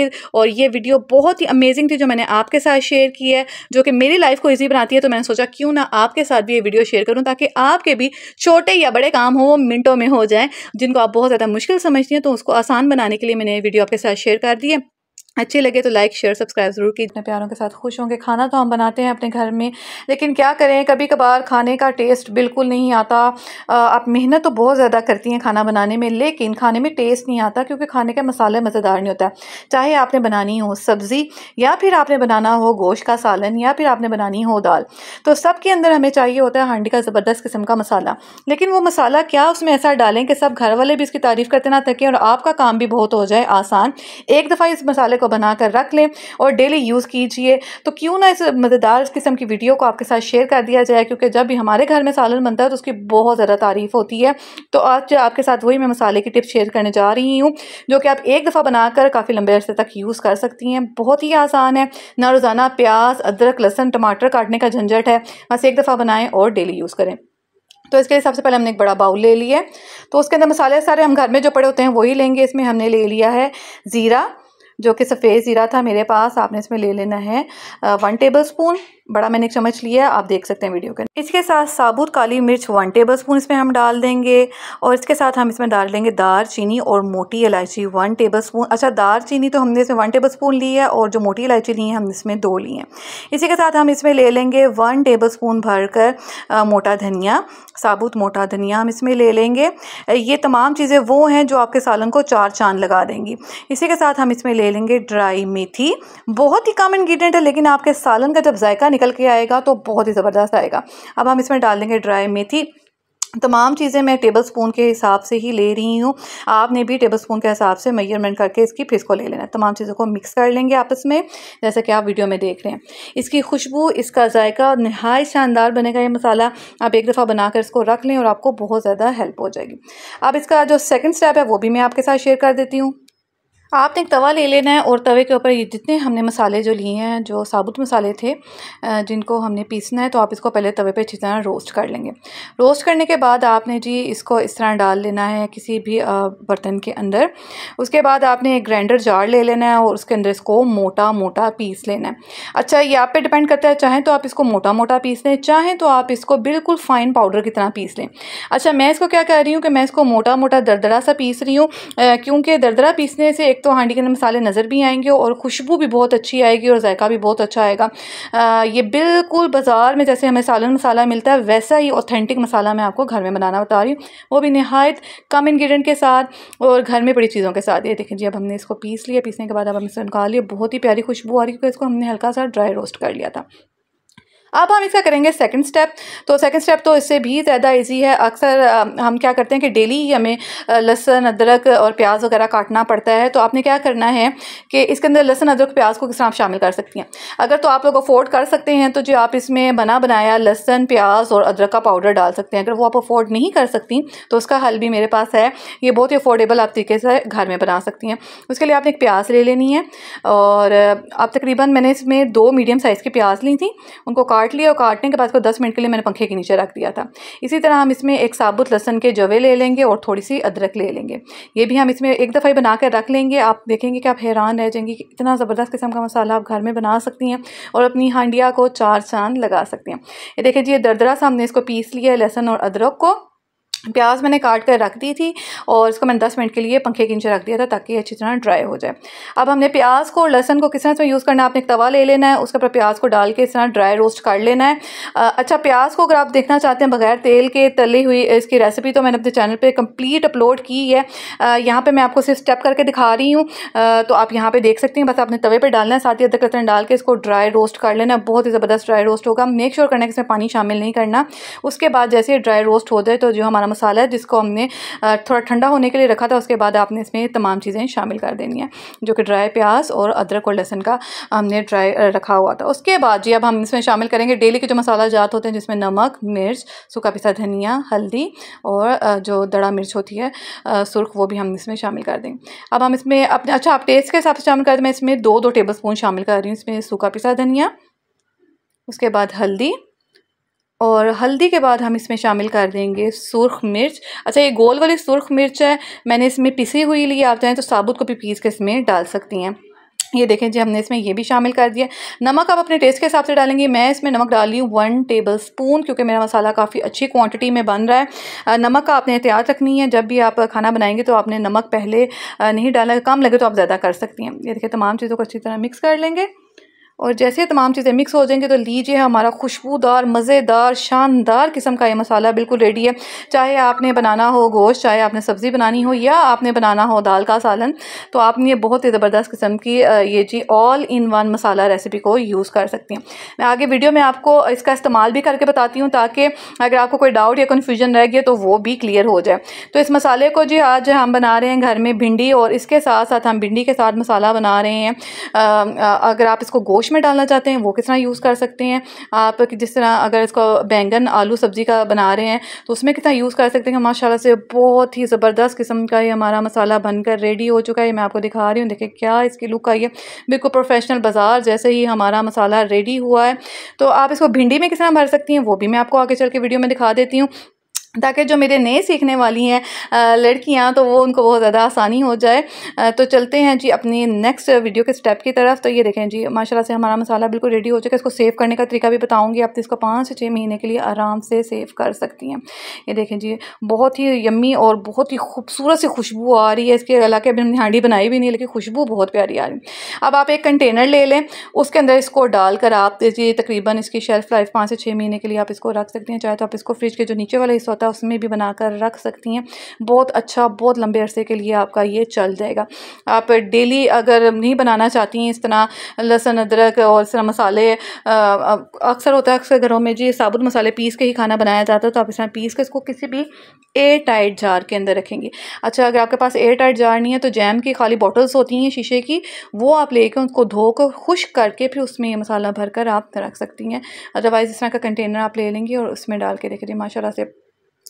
और ये वीडियो बहुत ही अमेजिंग थी जो मैंने आपके साथ शेयर की है जो कि मेरी लाइफ को ईजी बनाती है तो मैंने सोचा क्यों ना आपके साथ भी ये वीडियो शेयर करूँ ताकि आपके भी छोटे या बड़े काम हो वो मिनटों में हो जाएँ जिनको आप बहुत ज़्यादा मुश्किल समझती हैं तो उसको आसान बनाने के लिए मैंने वीडियो आपके साथ शेयर कर दिए अच्छे लगे तो लाइक शेयर सब्सक्राइब ज़रूर कीजिए अपने प्यारों के साथ खुश होंगे खाना तो हम बनाते हैं अपने घर में लेकिन क्या करें कभी कभार खाने का टेस्ट बिल्कुल नहीं आता आप मेहनत तो बहुत ज़्यादा करती हैं खाना बनाने में लेकिन खाने में टेस्ट नहीं आता क्योंकि खाने का मसाला मज़ेदार नहीं होता चाहे आपने बनानी हो सब्ज़ी या फिर आपने बनाना हो गोश्त का सालन या फिर आपने बनानी हो दाल तो सब के अंदर हमें चाहिए होता है हांडी का ज़बरदस्त किस्म का मसाला लेकिन वो मसाला क्या उसमें ऐसा डालें कि सब घर वाले भी इसकी तारीफ़ करते ना थकें और आपका काम भी बहुत हो जाए आसान एक दफ़ा इस मसाले को बना कर रख लें और डेली यूज़ कीजिए तो क्यों ना इस मज़ेदार किस्म की वीडियो को आपके साथ शेयर कर दिया जाए क्योंकि जब भी हमारे घर में सालन बनता है तो उसकी बहुत ज़्यादा तारीफ़ होती है तो आज आपके साथ वही मैं मसाले की टिप्स शेयर करने जा रही हूँ जो कि आप एक दफ़ा बनाकर काफ़ी लंबे अरसे तक यूज़ कर सकती हैं बहुत ही आसान है ना रोज़ाना प्याज अदरक लहसन टमाटर काटने का झंझट है बस एक दफ़ा बनाएँ और डेली यूज़ करें तो इसके लिए सबसे पहले हमने एक बड़ा बाउल ले लिया तो उसके अंदर मसाले सारे हम घर में जो पड़े होते हैं वही लेंगे इसमें हमने ले लिया है ज़ीरा जो कि सफ़ेद ज़ीरा था मेरे पास आपने इसमें ले लेना है वन टेबल स्पून बड़ा मैंने चम्मच लिया है आप देख सकते हैं वीडियो के इसके साथ साबुत काली मिर्च वन टेबल स्पून इसमें हम डाल देंगे और इसके साथ हम इसमें डाल देंगे दार चीनी और मोटी इलायची वन टेबल स्पून अच्छा दार चीनी तो हमने इसमें वन टेबल स्पून ली है और जो मोटी इलायची ली है हम इसमें दो ली हैं इसी के साथ हम इसमें ले लेंगे वन टेबल स्पून भर कर मोटा धनिया साबुत मोटा धनिया हम इसमें ले लेंगे ये तमाम चीज़ें वो हैं जो आपके सालन को चार चांद लगा देंगी इसी के साथ हम इसमें ले लेंगे ड्राई मेथी बहुत ही कम इन्ग्रीडियंट है लेकिन आपके सालन का जब जायका निकल के आएगा तो बहुत ही ज़बरदस्त आएगा अब हम इसमें डाल देंगे ड्राई मेथी तमाम चीज़ें मैं टेबल स्पून के हिसाब से ही ले रही हूँ आपने भी टेबल स्पून के हिसाब से मेजरमेंट करके इसकी फिस को ले लेना तमाम चीज़ों को मिक्स कर लेंगे आपस में जैसा कि आप वीडियो में देख रहे हैं इसकी खुशबू इसका जायका नहाय शानदार बनेगा ये मसाला आप एक दफ़ा बनाकर इसको रख लें और आपको बहुत ज़्यादा हेल्प हो जाएगी अब इसका जो सेकेंड स्टेप है वो भी मैं आपके साथ शेयर कर देती हूँ आपने एक तवा ले लेना है और तवे के ऊपर ये जितने हमने मसाले जो लिए हैं जो साबुत मसाले थे जिनको हमने पीसना है तो आप इसको पहले तवे पे अच्छी तरह रोस्ट कर लेंगे रोस्ट करने के बाद आपने जी इसको इस तरह डाल लेना है किसी भी बर्तन के अंदर उसके बाद आपने एक ग्राइंडर जार ले लेना है और उसके अंदर इसको मोटा मोटा पीस लेना है अच्छा ये आप पर डिपेंड करता है चाहें तो आप इसको मोटा मोटा पीस लें चाहें तो आप इसको बिल्कुल फ़ाइन पाउडर की तरह पीस लें अच्छा मैं इसको क्या कह रही हूँ कि मैं इसको मोटा मोटा दरदरा सा पीस रही हूँ क्योंकि दरदरा पीसने से एक तो हांडी के अंदर मसाले नज़र भी आएंगे और खुशबू भी बहुत अच्छी आएगी और जायका भी बहुत अच्छा आएगा आ, ये बिल्कुल बाज़ार में जैसे हमें सालन मसाला मिलता है वैसा ही ऑथेंटिक मसाला मैं आपको घर में बनाना बता रही हूँ वो भी नहायत कम इन्ग्रीडियंट के साथ और घर में बड़ी चीज़ों के साथ ये देखें जी अब हमने इसको पीस लिया पीसने के बाद अब हम इसे निकाल लिया बहुत ही प्यारी खुशबू आ रही है क्योंकि इसको हमने हल्का सा ड्राई रोस्ट कर लिया था अब हम इसका करेंगे सेकेंड स्टेप तो सेकेंड स्टेप तो इससे भी ज़्यादा ईजी है अक्सर हम क्या करते हैं कि डेली ही हमें लहसन अदरक और प्याज वगैरह काटना पड़ता है तो आपने क्या करना है कि इसके अंदर लहसन अदरक प्याज को किस तरह आप शामिल कर सकती हैं अगर तो आप लोग अफोर्ड कर सकते हैं तो जो आप इसमें बना बनाया लहसन प्याज और अदरक का पाउडर डाल सकते हैं अगर वो आप अफोर्ड नहीं कर सकती तो उसका हल भी मेरे पास है ये बहुत ही अफोर्डेबल आप तरीके से घर में बना सकती हैं उसके लिए आपने एक प्याज ले लेनी है और अब तकरीबन मैंने इसमें दो मीडियम साइज़ की प्याज ली थी उनको काट काट लिया और काटने के बाद को दस मिनट के लिए मैंने पंखे के नीचे रख दिया था इसी तरह हम इसमें एक साबुत लहसन के जवे ले लेंगे और थोड़ी सी अदरक ले लेंगे ये भी हम इसमें एक दफ़ा ही बना कर रख लेंगे आप देखेंगे कि आप हैरान रह जाएंगे कि इतना ज़बरदस्त किस्म का मसाला आप घर में बना सकती हैं और अपनी हांडिया को चार चांद लगा सकती हैं ये देखें जी ये दरदरा सा हमने इसको पीस लिया है लहसन और अदरक को प्याज मैंने काट कर रख दी थी और इसको मैंने 10 मिनट के लिए पंखे के नीचे रख दिया था ताकि अच्छी तरह ड्राई हो जाए अब हमने प्याज को लहसन को किस तरह से यूज़ करना है आपने एक तवा ले लेना है उसके ऊपर प्याज को डाल के इस तरह ड्राई रोस्ट कर लेना है अच्छा प्याज को अगर आप देखना चाहते हैं बगैर तेल के तली हुई इसकी रेसिपी तो मैंने अपने चैनल पर कम्प्लीट अपलोड की है यहाँ पर मैं आपको सिर्फ स्टेप करके दिखा रही हूँ तो आप यहाँ पर देख सकते हैं बस आपने तवे पर डालना है साथ ही अदरक लहसन डाल के इसको ड्राई रोस्ट कर लेना है बहुत ही ज़बरदस्त ड्राई रोस्ट होगा मेक श्योर करना है कि इसमें पानी शामिल नहीं करना उसके बाद जैसे ड्राई रोस्ट हो जाए तो जो हमारा मसाला है जिसको हमने थोड़ा ठंडा होने के लिए रखा था उसके बाद आपने इसमें तमाम चीज़ें शामिल कर देनी है जो कि ड्राई प्याज और अदरक और लहसन का हमने ड्राई रखा हुआ था उसके बाद जी अब हम इसमें शामिल करेंगे डेली के जो मसाला जात होते हैं जिसमें नमक मिर्च सूखा पिसा धनिया हल्दी और जो दड़ा मिर्च होती है सुर्ख वो भी हम इसमें शामिल कर देंगे अब हम इसमें अपने अच्छा आप टेस्ट के हिसाब से शामिल कर दें मैं इसमें दो दो टेबल स्पून शामिल कर रही हूँ इसमें सूखा पिसा धनिया उसके बाद हल्दी और हल्दी के बाद हम इसमें शामिल कर देंगे सुरख मिर्च अच्छा ये गोल वाली सुरख मिर्च है मैंने इसमें पिसी हुई ली आप चाहें तो साबुत को भी पीस के इसमें डाल सकती हैं ये देखें जी हमने इसमें ये भी शामिल कर दिया नमक आप अपने टेस्ट के हिसाब से डालेंगे मैं इसमें नमक डाली हूँ वन टेबल स्पून क्योंकि मेरा मसाला काफ़ी अच्छी क्वांटिटी में बन रहा है नमक का आपने एहतियात रखनी है जब भी आप खाना बनाएंगे तो आपने नमक पहले नहीं डाला कम लगे तो आप ज़्यादा कर सकती हैं ये देखिए तमाम चीज़ों को अच्छी तरह मिक्स कर लेंगे और जैसे तमाम चीज़ें मिक्स हो जाएंगी तो लीजिए हमारा खुशबूदार मज़ेदार शानदार किस्म का ये मसाला बिल्कुल रेडी है चाहे आपने बनाना हो गोश्त चाहे आपने सब्ज़ी बनानी हो या आपने बनाना हो दाल का सालन तो आप ये बहुत ही ज़बरदस्त किस्म की ये जी all in one masala recipe को यूज़ कर सकती हैं मैं आगे वीडियो में आपको इसका इस्तेमाल भी करके बताती हूँ ताकि अगर आपको कोई डाउट या कन्फ्यूजन रह गया तो वो भी क्लियर हो जाए तो इस मसाले को जी आज हम बना रहे हैं घर में भिंडी और इसके साथ साथ हम भिंडी के साथ मसाला बना रहे हैं अगर आप इसको गोश्त में डालना चाहते हैं वो किस तरह यूज़ कर सकते हैं आप जिस तरह अगर इसको बैंगन आलू सब्ज़ी का बना रहे हैं तो उसमें कितना यूज़ कर सकते हैं माशाला से बहुत ही ज़बरदस्त किस्म का ये हमारा मसाला बनकर रेडी हो चुका है मैं आपको दिखा रही हूँ देखिए क्या इसकी लुक आई है बिल्कुल प्रोफेशनल बाज़ार जैसे ही हमारा मसाला रेडी हुआ है तो आप इसको भिंडी में किस तरह भर सकती हैं वो भी मैं आपको आगे चल के वीडियो में दिखा देती हूँ ताकि जो मेरे नए सीखने वाली हैं लड़कियां तो वो उनको बहुत ज़्यादा आसानी हो जाए तो चलते हैं जी अपनी नेक्स्ट वीडियो के स्टेप की तरफ तो ये देखें जी माशाल्लाह से हमारा मसाला बिल्कुल रेडी हो चुका है इसको सेव करने का तरीका भी बताऊंगी आप तो इसको पाँच से छः महीने के लिए आराम से सेव कर सकती हैं ये देखें जी बहुत ही यम्मी और बहुत ही खूबसूरत सी खुशबू आ रही है इसके हालांकि अभी हमने हांडी बनाई भी नहीं लेकिन खुशबू बहुत प्यारी आ रही है अब आप एक कंटेनर ले लें उसके अंदर इसको डालकर आप ये तकरीबन इसकी शेल्फ़ लाइफ पाँच से छः महीने के लिए आप इसको रख सकते हैं चाहे तो आप इसको फ्रिज के जो नीचे वाला हिस्सा होता है उसमें भी बनाकर रख सकती हैं बहुत अच्छा बहुत लंबे अरसे के लिए आपका ये चल जाएगा आप डेली अगर नहीं बनाना चाहती हैं इस तरह लहसुन अदरक और इस तरह मसाले अक्सर होता है अक्सर घरों में जी साबुत मसाले पीस के ही खाना बनाया जाता है तो आप इस तरह पीस के इसको किसी भी एयर टाइट जार के अंदर रखेंगे अच्छा अगर आपके पास एयर टाइट जार नहीं है तो जैम की खाली बॉटल्स होती हैं शीशे की वो आप लेकर उनको धोकर खुश करके फिर उसमें ये मसाला भरकर आप रख सकती हैं अदरवाइज़ इस तरह का कंटेनर आप ले लेंगी और उसमें डाल के देख रही माशाल्लाह से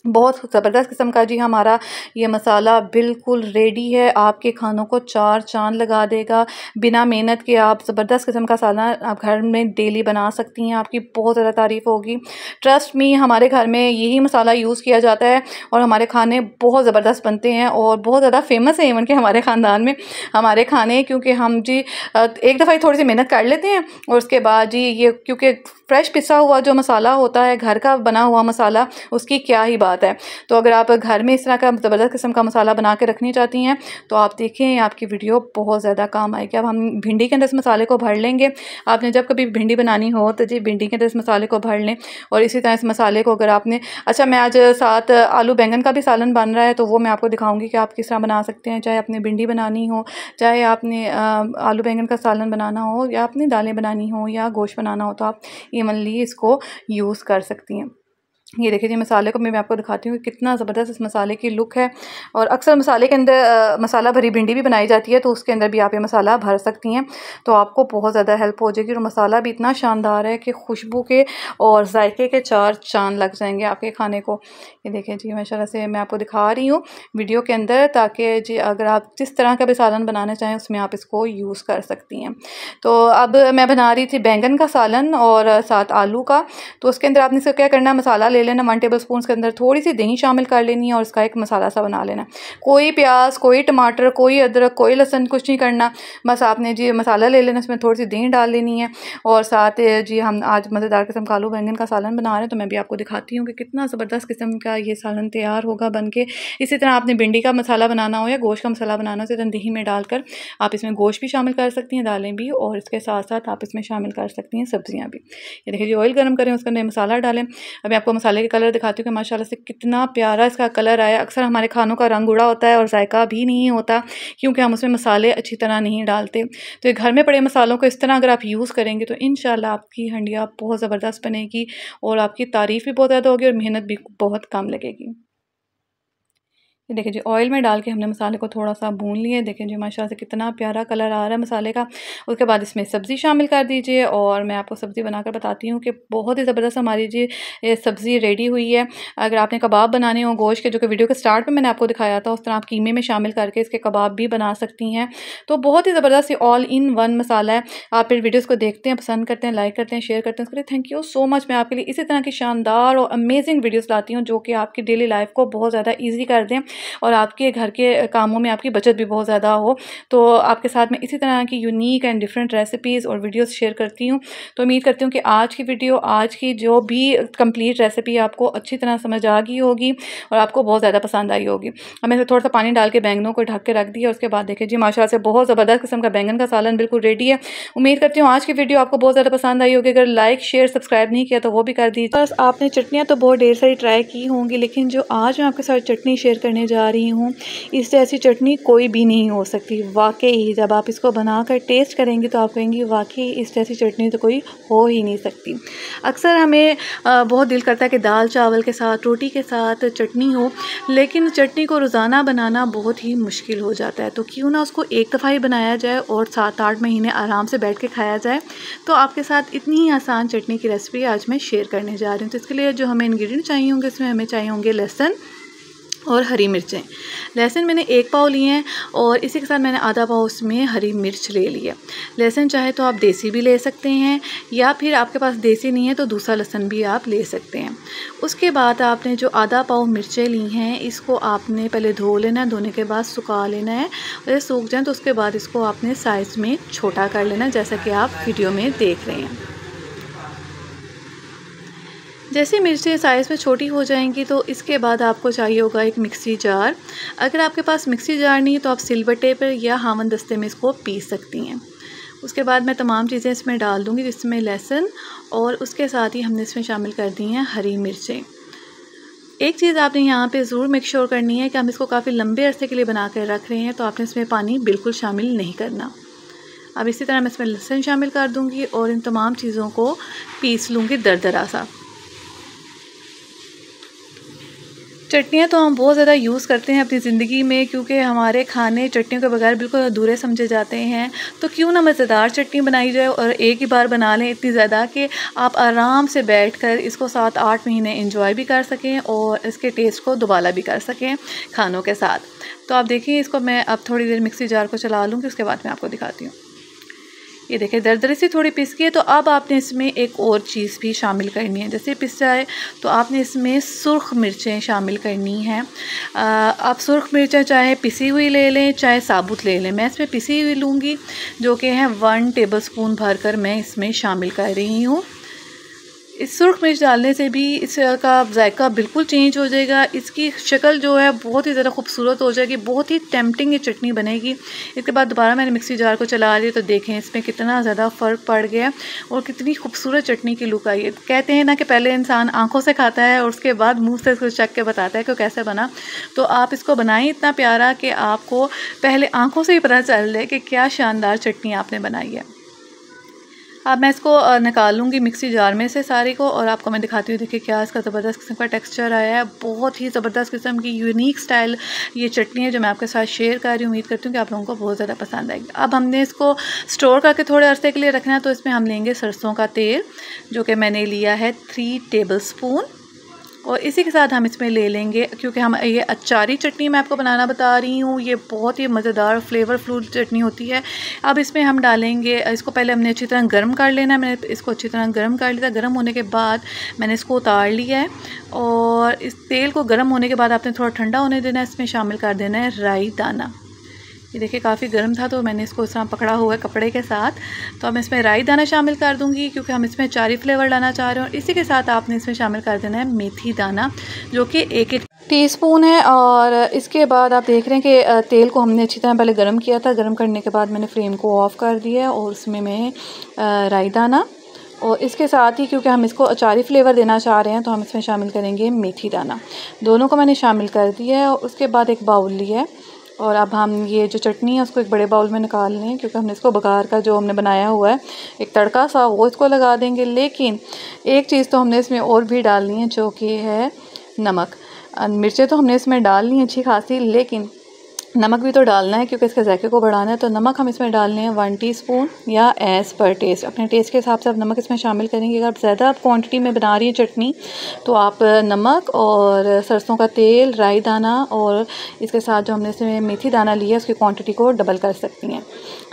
बहुत ज़बरदस्त किस्म का जी हमारा ये मसाला बिल्कुल रेडी है आपके खानों को चार चांद लगा देगा बिना मेहनत के आप ज़बरदस्त किस्म का साला आप घर में डेली बना सकती हैं आपकी बहुत ज़्यादा तारीफ़ होगी ट्रस्ट मी हमारे घर में यही मसाला यूज़ किया जाता है और हमारे खाने बहुत ज़बरदस्त बनते हैं और बहुत ज़्यादा फेमस है इवन के हमारे ख़ानदान में हमारे खाने क्योंकि हम जी एक दफ़ा ही थोड़ी सी मेहनत कर लेते हैं और उसके बाद जी ये क्योंकि फ्रेश पिसा हुआ जो मसाला होता है घर का बना हुआ मसाला उसकी क्या ही बात है तो अगर आप घर में इस तरह का ज़बरदस्त किस्म का मसाला बना के रखनी चाहती हैं तो आप देखें आपकी वीडियो बहुत ज़्यादा काम आएगी अब हम भिंडी के अंदर इस मसाले को भर लेंगे आपने जब कभी भिंडी बनानी हो तो जी भिंडी के अंदर इस मसाले को भर लें और इसी तरह इस मसाले को अगर आपने अच्छा मैं आज साथ आलू बैंगन का भी सालन बन रहा है तो वो मैं आपको दिखाऊँगी कि आप किस तरह बना सकते हैं चाहे आपने भिंडी बनानी हो चाहे आपने आलू बैंगन का सालन बनाना हो या आपने दालें बनानी हो या गोश्त बनाना हो तो आप ये एमनली इसको यूज़ कर सकती हैं ये देखिए जी मसाले को मैं आपको दिखाती हूँ कि कितना ज़बरदस्त इस मसाले की लुक है और अक्सर मसाले के अंदर मसाला भरी भिंडी भी बनाई जाती है तो उसके अंदर भी आप ये मसाला भर सकती हैं तो आपको बहुत ज़्यादा हेल्प हो जाएगी और मसाला भी इतना शानदार है कि खुशबू के और जायके के चार चांद लग जाएंगे आपके खाने को ये देखिए जी माशाला से मैं आपको दिखा रही हूँ वीडियो के अंदर ताकि जी अगर आप जिस तरह का भी सालन बनाना चाहें उसमें आप इसको यूज़ कर सकती हैं तो अब मैं बना रही थी बैंगन का सालन और साथ आलू का तो उसके अंदर आपने इसको क्या करना मसाला ले लेना वन टेबल स्पून के अंदर थोड़ी सी दही शामिल कर लेनी है और इसका एक मसाला सा बना लेना कोई प्याज कोई टमाटर कोई अदरक कोई लहसन कुछ नहीं करना बस आपने जी मसाला ले लेना उसमें थोड़ी सी दही डाल लेनी है और साथ जी हम आज मज़ेदार किस्म का आलू बैंगन का सालन बना रहे हैं तो मैं भी आपको दिखाती हूँ कि कितना ज़बरदस्त किस्म का ये सालन तैयार होगा बन के इसी तरह आपने भिंडी का मसाला बनाना हो या गोश्त का मसाला बनाना हो दही में डालकर आप इसमें गोश्त भी शामिल कर सकती हैं दालें भी और इसके साथ साथ आप इसमें शामिल कर सकती हैं सब्ज़ियाँ भी ये देखिए जी ऑयल गर्म करें उसके अंदर मसाला डालें अभी आपको मसाला मसाले के कलर दिखाती हूँ कि माशाल्लाह से कितना प्यारा इसका कलर आया अक्सर हमारे खानों का रंग उड़ा होता है और जायका भी नहीं होता क्योंकि हम उसमें मसाले अच्छी तरह नहीं डालते तो ये घर में पड़े मसालों को इस तरह अगर आप यूज़ करेंगे तो इन आपकी हंडिया बहुत ज़बरदस्त बनेगी और आपकी तारीफ़ भी बहुत ज़्यादा होगी और मेहनत भी बहुत कम लगेगी ये जी ऑयल में डाल के हमने मसाले को थोड़ा सा भून लिए देखें जी माशाला से कितना प्यारा कलर आ रहा है मसाले का उसके बाद इसमें सब्ज़ी शामिल कर दीजिए और मैं आपको सब्ज़ी बनाकर बताती हूँ कि बहुत ही ज़बरदस्त हमारी जी ये सब्ज़ी रेडी हुई है अगर आपने कबाब बनाने हो गोश्त के जो कि वीडियो के स्टार्ट में मैंने आपको दिखाया था उस तरह आप कीमे में शामिल करके इसके कबाब भी बना सकती हैं तो बहुत ही ज़बरदस्त ये ऑल इन वन मसाला है आप फिर वीडियोज़ को देखते हैं पसंद करते हैं लाइक करते हैं शेयर करते हैं उसके लिए थैंक यू सो मच मैं आपके लिए इसी तरह की शानदार और अमेजिंग वीडियोज़ लाती हूँ जो कि आपकी डेली लाइफ को बहुत ज़्यादा ईजी कर दें और आपके घर के कामों में आपकी बचत भी बहुत ज़्यादा हो तो आपके साथ मैं इसी तरह की यूनिक एंड डिफरेंट रेसिपीज़ और वीडियोस शेयर करती हूँ तो उम्मीद करती हूँ कि आज की वीडियो आज की जो भी कंप्लीट रेसिपी आपको अच्छी तरह समझ आ गई होगी और आपको बहुत ज़्यादा पसंद आई होगी हमें मैं थोड़ा सा पानी डाल के बैंगनों को ढक के रख दिया और उसके बाद देखिए जी माशाला से बहुत ज़बरदस्त किस्म का बैंगन का सालन बिल्कुल रेडी है उम्मीद करती हूँ आज की वीडियो आपको बहुत ज़्यादा पसंद आई होगी अगर लाइक शेयर सब्सक्राइब नहीं किया तो वो भी कर दीजिए बस आपने चटनियाँ तो बहुत ढेर सारी ट्राई की होंगी लेकिन जो आज मैं आपके साथ चटनी शेयर करने जा रही हूँ इससे ऐसी चटनी कोई भी नहीं हो सकती वाकई जब आप इसको बना कर टेस्ट करेंगे तो आप कहेंगे वाकई इस जैसी चटनी तो कोई हो ही नहीं सकती अक्सर हमें बहुत दिल करता है कि दाल चावल के साथ रोटी के साथ चटनी हो लेकिन चटनी को रोज़ाना बनाना बहुत ही मुश्किल हो जाता है तो क्यों ना उसको एक दफ़ा ही बनाया जाए और सात आठ महीने आराम से बैठ के खाया जाए तो आपके साथ इतनी ही आसान चटनी की रेसिपी आज मैं शेयर करने जा रही हूँ तो इसके लिए जो हमें इन्ग्रीडियंट चाहिए होंगे इसमें हमें चाहिए होंगे लहसन और हरी मिर्चें लहसुन मैंने एक पाव लिए हैं और इसी के साथ मैंने आधा पाव उसमें हरी मिर्च ले लिया लहसुन चाहे तो आप देसी भी ले सकते हैं या फिर आपके पास देसी नहीं है तो दूसरा लहसुन भी आप ले सकते हैं उसके बाद आपने जो आधा पाव मिर्चें ली हैं इसको आपने पहले धो लेना है धोने के बाद सुखा लेना है अगर सूख जाए तो उसके बाद इसको आपने साइज़ में छोटा कर लेना जैसा कि आप वीडियो में देख रहे हैं जैसे मिर्चें साइज़ में छोटी हो जाएंगी तो इसके बाद आपको चाहिए होगा एक मिक्सी जार अगर आपके पास मिक्सी जार नहीं है तो आप सिलबट्टे पर या हावन दस्ते में इसको पीस सकती हैं उसके बाद मैं तमाम चीज़ें इसमें डाल दूँगी जिसमें लहसुन और उसके साथ ही हमने इसमें शामिल कर दी हैं हरी मिर्चें एक चीज़ आपने यहाँ पे ज़रूर मेक श्योर करनी है कि हम इसको काफ़ी लंबे अरसे के लिए बना कर रख रहे हैं तो आपने इसमें पानी बिल्कुल शामिल नहीं करना अब इसी तरह मैं इसमें लहसुन शामिल कर दूँगी और इन तमाम चीज़ों को पीस लूँगी दरा सा चटनियाँ तो हम बहुत ज़्यादा यूज़ करते हैं अपनी ज़िंदगी में क्योंकि हमारे खाने चटनियों के बगैर बिल्कुल अधूरे समझे जाते हैं तो क्यों ना मज़ेदार चटनी बनाई जाए और एक ही बार बना लें इतनी ज़्यादा कि आप आराम से बैठ कर इसको सात आठ महीने इंजॉय भी कर सकें और इसके टेस्ट को दोबारा भी कर सकें खानों के साथ तो आप देखिए इसको मैं अब थोड़ी देर मिक्सी जार को चला लूँगी उसके बाद मैं आपको दिखाती हूँ ये देखें दरदरी से थोड़ी पिसकी है तो अब आपने इसमें एक और चीज़ भी शामिल करनी है जैसे पिस जाए तो आपने इसमें सुरख मिर्चें शामिल करनी हैं आप सुरख मिर्चें चाहे पिसी हुई ले लें चाहे साबुत ले लें मैं इसमें पिसी हुई लूँगी जो कि है वन टेबल स्पून भर कर मैं इसमें शामिल कर रही हूँ इस सुरख मिर्च डालने से भी इसका जायका बिल्कुल चेंज हो जाएगा इसकी शक्ल जो है बहुत ही ज़्यादा खूबसूरत हो जाएगी बहुत ही टेम्पटिंग ये चटनी बनेगी इसके बाद दोबारा मैंने मिक्सी जार को चला लिया तो देखें इसमें कितना ज़्यादा फ़र्क पड़ गया और कितनी खूबसूरत चटनी की लुक आई है कहते हैं ना कि पहले इंसान आँखों से खाता है और उसके बाद मुँह से इसको चक के बताता है कि कैसे बना तो आप इसको बनाएं इतना प्यारा कि आपको पहले आँखों से ही पता चल जाए कि क्या शानदार चटनी आपने बनाई है अब मैं इसको निकाल लूँगी मिक्सी जार में से सारी को और आपको मैं दिखाती हूँ देखिए क्या इसका ज़बरदस्त किस्म का टेक्सचर आया है बहुत ही ज़बरदस्त किस्म की यूनिक स्टाइल ये चटनी है जो मैं आपके साथ शेयर कर रही हूँ उम्मीद करती हूँ कि आप लोगों को बहुत ज़्यादा पसंद आएगी अब हमने इसको स्टोर करके थोड़े अरसे के लिए रखना है तो इसमें हम लेंगे सरसों का तेल जो कि मैंने लिया है थ्री टेबल स्पून और इसी के साथ हम इसमें ले लेंगे क्योंकि हम ये अचारी चटनी मैं आपको बनाना बता रही हूँ ये बहुत ही मज़ेदार फ्लेवरफुल चटनी होती है अब इसमें हम डालेंगे इसको पहले हमने अच्छी तरह गर्म कर लेना मैंने इसको अच्छी तरह गर्म कर लिया गर्म होने के बाद मैंने इसको उतार लिया है और इस तेल को गर्म होने के बाद आपने थोड़ा ठंडा होने देना है इसमें शामिल कर देना है राई दाना ये देखिए काफ़ी गर्म था तो मैंने इसको इस तरह पकड़ा हुआ है कपड़े के साथ तो अब इसमें राई दाना शामिल कर दूँगी क्योंकि हम इसमें चारी फ्लेवर लाना चाह रहे हैं और इसी के साथ आपने इसमें शामिल कर देना है मेथी दाना जो कि एक एक टीस्पून है और इसके बाद आप देख रहे हैं कि तेल को हमने अच्छी तरह पहले गर्म किया था गर्म करने के बाद मैंने फ्लेम को ऑफ़ कर दिया और उसमें मैं राई दाना और इसके साथ ही क्योंकि हम इसको अचारी फ्लेवर देना चाह रहे हैं तो हम इसमें शामिल करेंगे मेथी दाना दोनों को मैंने शामिल कर दिया है और उसके बाद एक बाउल लिया है और अब हम ये जो चटनी है उसको एक बड़े बाउल में निकाल लें क्योंकि हमने इसको बघार का जो हमने बनाया हुआ है एक तड़का सा वो इसको लगा देंगे लेकिन एक चीज़ तो हमने इसमें और भी डालनी है जो कि है नमक मिर्चें तो हमने इसमें डालनी अच्छी खासी लेकिन नमक भी तो डालना है क्योंकि इसके जैक़े को बढ़ाना है तो नमक हम इसमें डाल लें वन स्पून या एस पर टेस्ट अपने टेस्ट के हिसाब से आप नमक इसमें शामिल करेंगे अगर आप ज़्यादा आप क्वान्टिटी में बना रही हैं चटनी तो आप नमक और सरसों का तेल राई दाना और इसके साथ जो हमने इसमें मेथी दाना लिया है उसकी क्वान्टिटी को डबल कर सकती हैं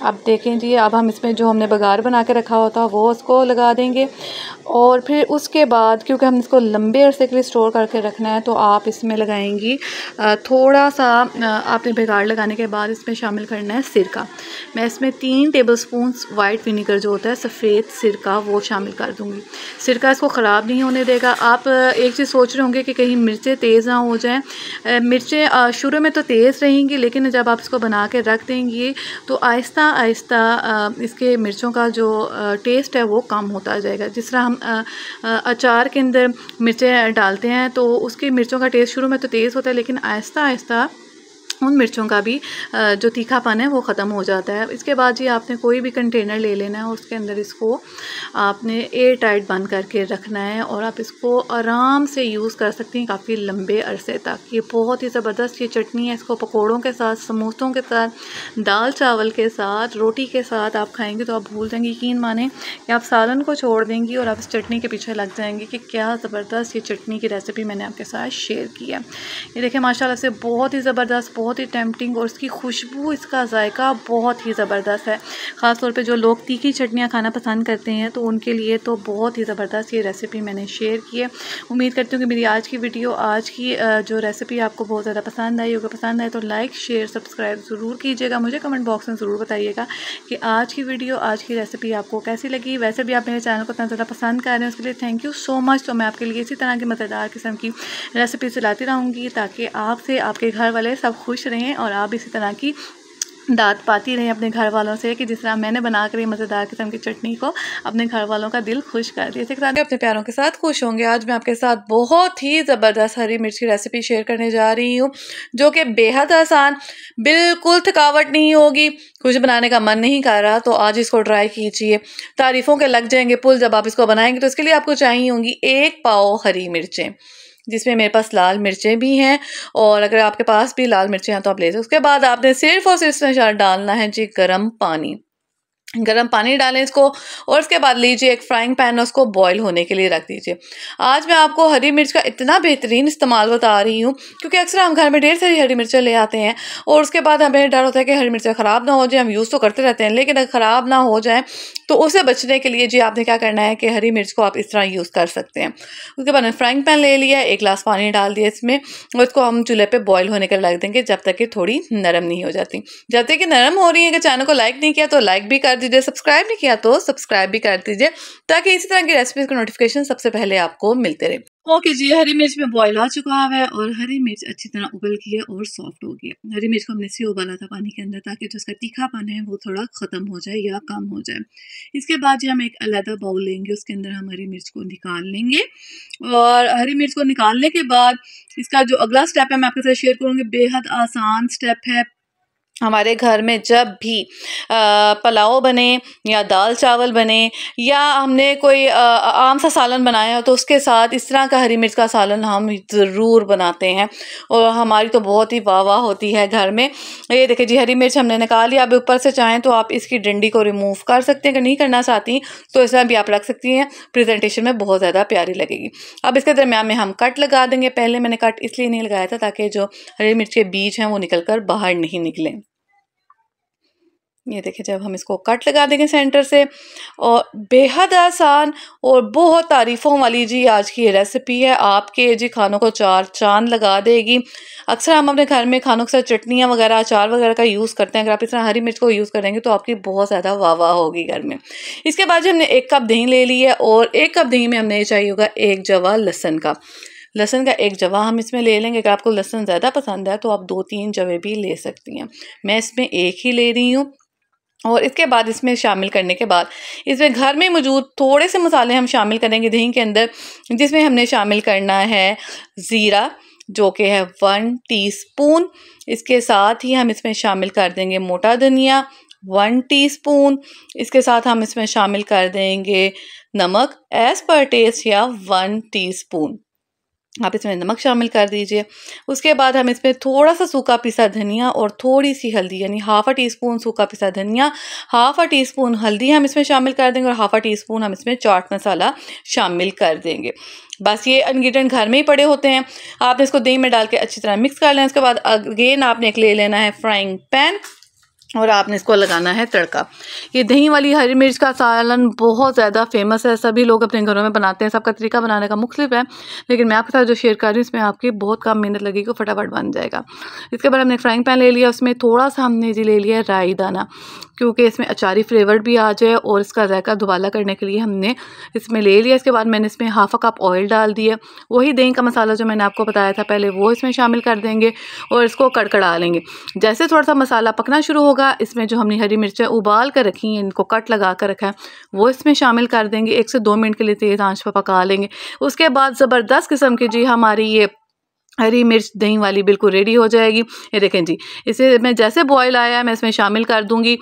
अब देखें जी अब हम इसमें जो हमने बघार बना के रखा होता वो उसको लगा देंगे और फिर उसके बाद क्योंकि हम इसको लंबे अरसे के लिए स्टोर करके रखना है तो आप इसमें लगाएंगी थोड़ा सा आपने गाढ़ लगाने के बाद इसमें शामिल करना है सिरका मैं इसमें तीन टेबल स्पून वाइट विनीगर जो होता है सफ़ेद सिरका वो शामिल कर दूँगी सिरका इसको ख़राब नहीं होने देगा आप एक चीज़ सोच रहे होंगे कि कहीं मिर्चें तेज़ ना हो जाएँ मिर्चें शुरू में तो तेज़ रहेंगी लेकिन जब आप इसको बना के रख देंगी तो आहिस्ता आहिस्ता इसके मिर्चों का जो टेस्ट है वो कम होता जाएगा जिस तरह हम अचार के अंदर मिर्चें डालते हैं तो उसके मिर्चों का टेस्ट शुरू में तो तेज़ होता है लेकिन आहिस्ता आहिस्ता उन मिर्चों का भी जो तीखापन है वो ख़त्म हो जाता है इसके बाद जी आपने कोई भी कंटेनर ले लेना है और उसके अंदर इसको आपने एयर टाइट बंद करके रखना है और आप इसको आराम से यूज़ कर सकती हैं काफ़ी लंबे अरसे तक ये बहुत ही ज़बरदस्त ये चटनी है इसको पकौड़ों के साथ समोसों के साथ दाल चावल के साथ रोटी के साथ आप खाएँगे तो आप भूल जाएंगे यकीन माने कि आप सालन को छोड़ देंगी और आप इस चटनी के पीछे लग जाएंगे कि क्या ज़बरदस्त ये चटनी की रेसिपी मैंने आपके साथ शेयर की है ये देखें माशाला से बहुत ही ज़बरदस्त बहुत बहुत ही टेम्पटिंग और इसकी खुशबू इसका जायका बहुत ही ज़बरदस्त है ख़ास तौर पे जो लोग तीखी चटनियाँ खाना पसंद करते हैं तो उनके लिए तो बहुत ही ज़बरदस्त ये रेसिपी मैंने शेयर की है उम्मीद करती हूँ कि मेरी आज की वीडियो आज की जो रेसिपी आपको बहुत ज़्यादा पसंद आई होगी पसंद आए तो लाइक शेयर सब्सक्राइब ज़रूर कीजिएगा मुझे कमेंट बॉक्स में ज़रूर बताइएगा कि आज की वीडियो आज की रेसिपी आपको कैसी लगी वैसे भी आप मेरे चैनल को इतना ज़्यादा पसंद कर रहे हैं उसके लिए थैंक यू सो मच तो मैं आपके लिए इसी तरह की मज़ेदार किस्म की रेसिपी चलाती रहूँगी ताकि आपसे आपके घर वाले सब खुश खुश रहें और आप इसी तरह की दाँत पाती रहें अपने घर वालों से कि जिस तरह मैंने बना कर मज़ेदार किस्म की चटनी को अपने घर वालों का दिल खुश कर दिया इसी तरह अपने प्यारों के साथ खुश होंगे आज मैं आपके साथ बहुत ही ज़बरदस्त हरी मिर्च की रेसिपी शेयर करने जा रही हूँ जो कि बेहद आसान बिल्कुल थकावट नहीं होगी कुछ बनाने का मन नहीं कर रहा तो आज इसको ट्राई कीजिए तारीफ़ों के लग जाएंगे पुल जब आप इसको बनाएंगे तो इसके लिए आपको चाहिए होंगी एक पाव हरी मिर्चें जिसमें मेरे पास लाल मिर्चें भी हैं और अगर आपके पास भी लाल मिर्चें हैं तो आप ले सकते उसके बाद आपने सिर्फ और सिर्फ इसमें शायद डालना है जी गर्म पानी गर्म पानी डालें इसको और इसके बाद लीजिए एक फ्राइंग पैन और उसको बॉईल होने के लिए रख दीजिए आज मैं आपको हरी मिर्च का इतना बेहतरीन इस्तेमाल बता रही हूँ क्योंकि अक्सर हम घर में ढेर सारी हरी मिर्चें ले आते हैं और उसके बाद हमें डर होता है कि हरी मिर्चें ख़राब ना हो जाए हम यूज़ तो करते रहते हैं लेकिन अगर ख़राब ना हो जाए तो उसे बचने के लिए जी आपने क्या करना है कि हरी मिर्च को आप इस तरह यूज़ कर सकते हैं उसके बाद फ्राइंग पैन ले लिया एक ग्लास पानी डाल दिया इसमें और इसको हम चूल्हे पर बॉयल होने के लग देंगे जब तक कि थोड़ी नरम नहीं हो जाती जब तक कि नरम हो रही है कि चैनल को लाइक नहीं किया तो लाइक भी कर दीजिए सब्सक्राइब नहीं किया तो सब्सक्राइब भी कर दीजिए ताकि इसी तरह की रेसिपीज़ का नोटिफिकेशन सबसे पहले आपको मिलते रहे ओके जी हरी मिर्च में बॉयल आ चुका हुआ है और हरी मिर्च अच्छी तरह उबल गई है और सॉफ्ट हो गई हरी मिर्च को हमने से उबाला था पानी के अंदर ताकि जो उसका तीखापन है वो थोड़ा ख़त्म हो जाए या कम हो जाए इसके बाद जी हम एक अलहदा बाउल लेंगे उसके अंदर हम हरी मिर्च को निकाल लेंगे और हरी मिर्च को निकालने के बाद इसका जो अगला स्टेप है मैं आपके साथ शेयर करूँगी बेहद आसान स्टेप है हमारे घर में जब भी पुलाव बने या दाल चावल बने या हमने कोई आम सा सालन बनाया हो तो उसके साथ इस तरह का हरी मिर्च का सालन हम ज़रूर बनाते हैं और हमारी तो बहुत ही वाह वाह होती है घर में ये देखिए जी हरी मिर्च हमने निकाली अब ऊपर से चाहें तो आप इसकी डंडी को रिमूव कर सकते हैं अगर नहीं करना चाहती तो इसमें भी आप रख सकती हैं प्रेजेंटेशन में बहुत ज़्यादा प्यारी लगेगी अब इसके दरम्यान में हम कट लगा देंगे पहले मैंने कट इसलिए नहीं लगाया था ताकि जो हरी मिर्च के बीज हैं वो निकल कर बाहर नहीं निकलें ये देखें जब हम इसको कट लगा देंगे सेंटर से और बेहद आसान और बहुत तारीफ़ों वाली जी आज की ये रेसिपी है आपके जी खानों को चार चांद लगा देगी अक्सर हम अपने घर में खानों के साथ चटनियाँ वगैरह अचार वगैरह का यूज़ करते हैं अगर आप इस तरह हरी मिर्च को यूज़ करेंगे तो आपकी बहुत ज़्यादा वाह वाह होगी घर में इसके बाद जो हमने एक कप दही ले ली है और एक कप दही में हमने ये चाहिए होगा एक जवा लहसन का लहसन का एक जवा हम इसमें ले लेंगे अगर आपको लहसन ज़्यादा पसंद है तो आप दो तीन जवे भी ले सकती हैं मैं इसमें एक ही ले रही हूँ और इसके बाद इसमें शामिल करने के बाद इसमें घर में मौजूद थोड़े से मसाले हम शामिल करेंगे दही के अंदर जिसमें हमने शामिल करना है ज़ीरा जो कि है वन टीस्पून इसके साथ ही हम इसमें शामिल कर देंगे मोटा धनिया वन टीस्पून इसके साथ हम इसमें शामिल कर देंगे नमक एज़ पर टेस्ट या वन टीस्पून आप इसमें नमक शामिल कर दीजिए उसके बाद हम इसमें थोड़ा सा सूखा पिसा धनिया और थोड़ी सी हल्दी यानी हाफ अ टी स्पून सूखा पिसा धनिया हाफ अ टी स्पून हल्दी हम इसमें शामिल कर देंगे और हाफ अ टी स्पून हम इसमें चाट मसाला शामिल कर देंगे बस ये इन्ग्रीडियंट घर में ही पड़े होते हैं आपने इसको दही में डाल के अच्छी तरह मिक्स कर लेना उसके बाद अगेन आपने एक ले लेना है फ्राइंग पैन और आपने इसको लगाना है तड़का ये दही वाली हरी मिर्च का सालन बहुत ज़्यादा फेमस है सभी लोग अपने घरों में बनाते हैं सबका तरीका बनाने का मुख्तफ है लेकिन मैं आपके साथ जो शेयर कर रही हूँ इसमें आपकी बहुत कम मेहनत लगेगी फटाफट बन जाएगा इसके बाद हमने फ्राइंग पैन ले लिया उसमें थोड़ा सा हमने जी ले लिया राई दाना क्योंकि इसमें अचारी फ्लेवर भी आ जाए और इसका जायका दुबाला करने के लिए हमने इसमें ले लिया इसके बाद मैंने इसमें हाफ कप ऑयल डाल दिया वही दही का मसाला जो मैंने आपको बताया था पहले वो इसमें शामिल कर देंगे और इसको कड़कड़ा लेंगे जैसे थोड़ा सा मसाला पकना शुरू होगा होगा इसमें जो हमने हरी मिर्चें उबाल कर रखी हैं इनको कट लगा कर रखा है वो इसमें शामिल कर देंगे एक से दो मिनट के लिए तेज़ तो आंच पर पका लेंगे उसके बाद ज़बरदस्त किस्म की जी हमारी ये हरी मिर्च दही वाली बिल्कुल रेडी हो जाएगी ये देखें जी इसे मैं जैसे बॉयल आया है मैं इसमें शामिल कर दूंगी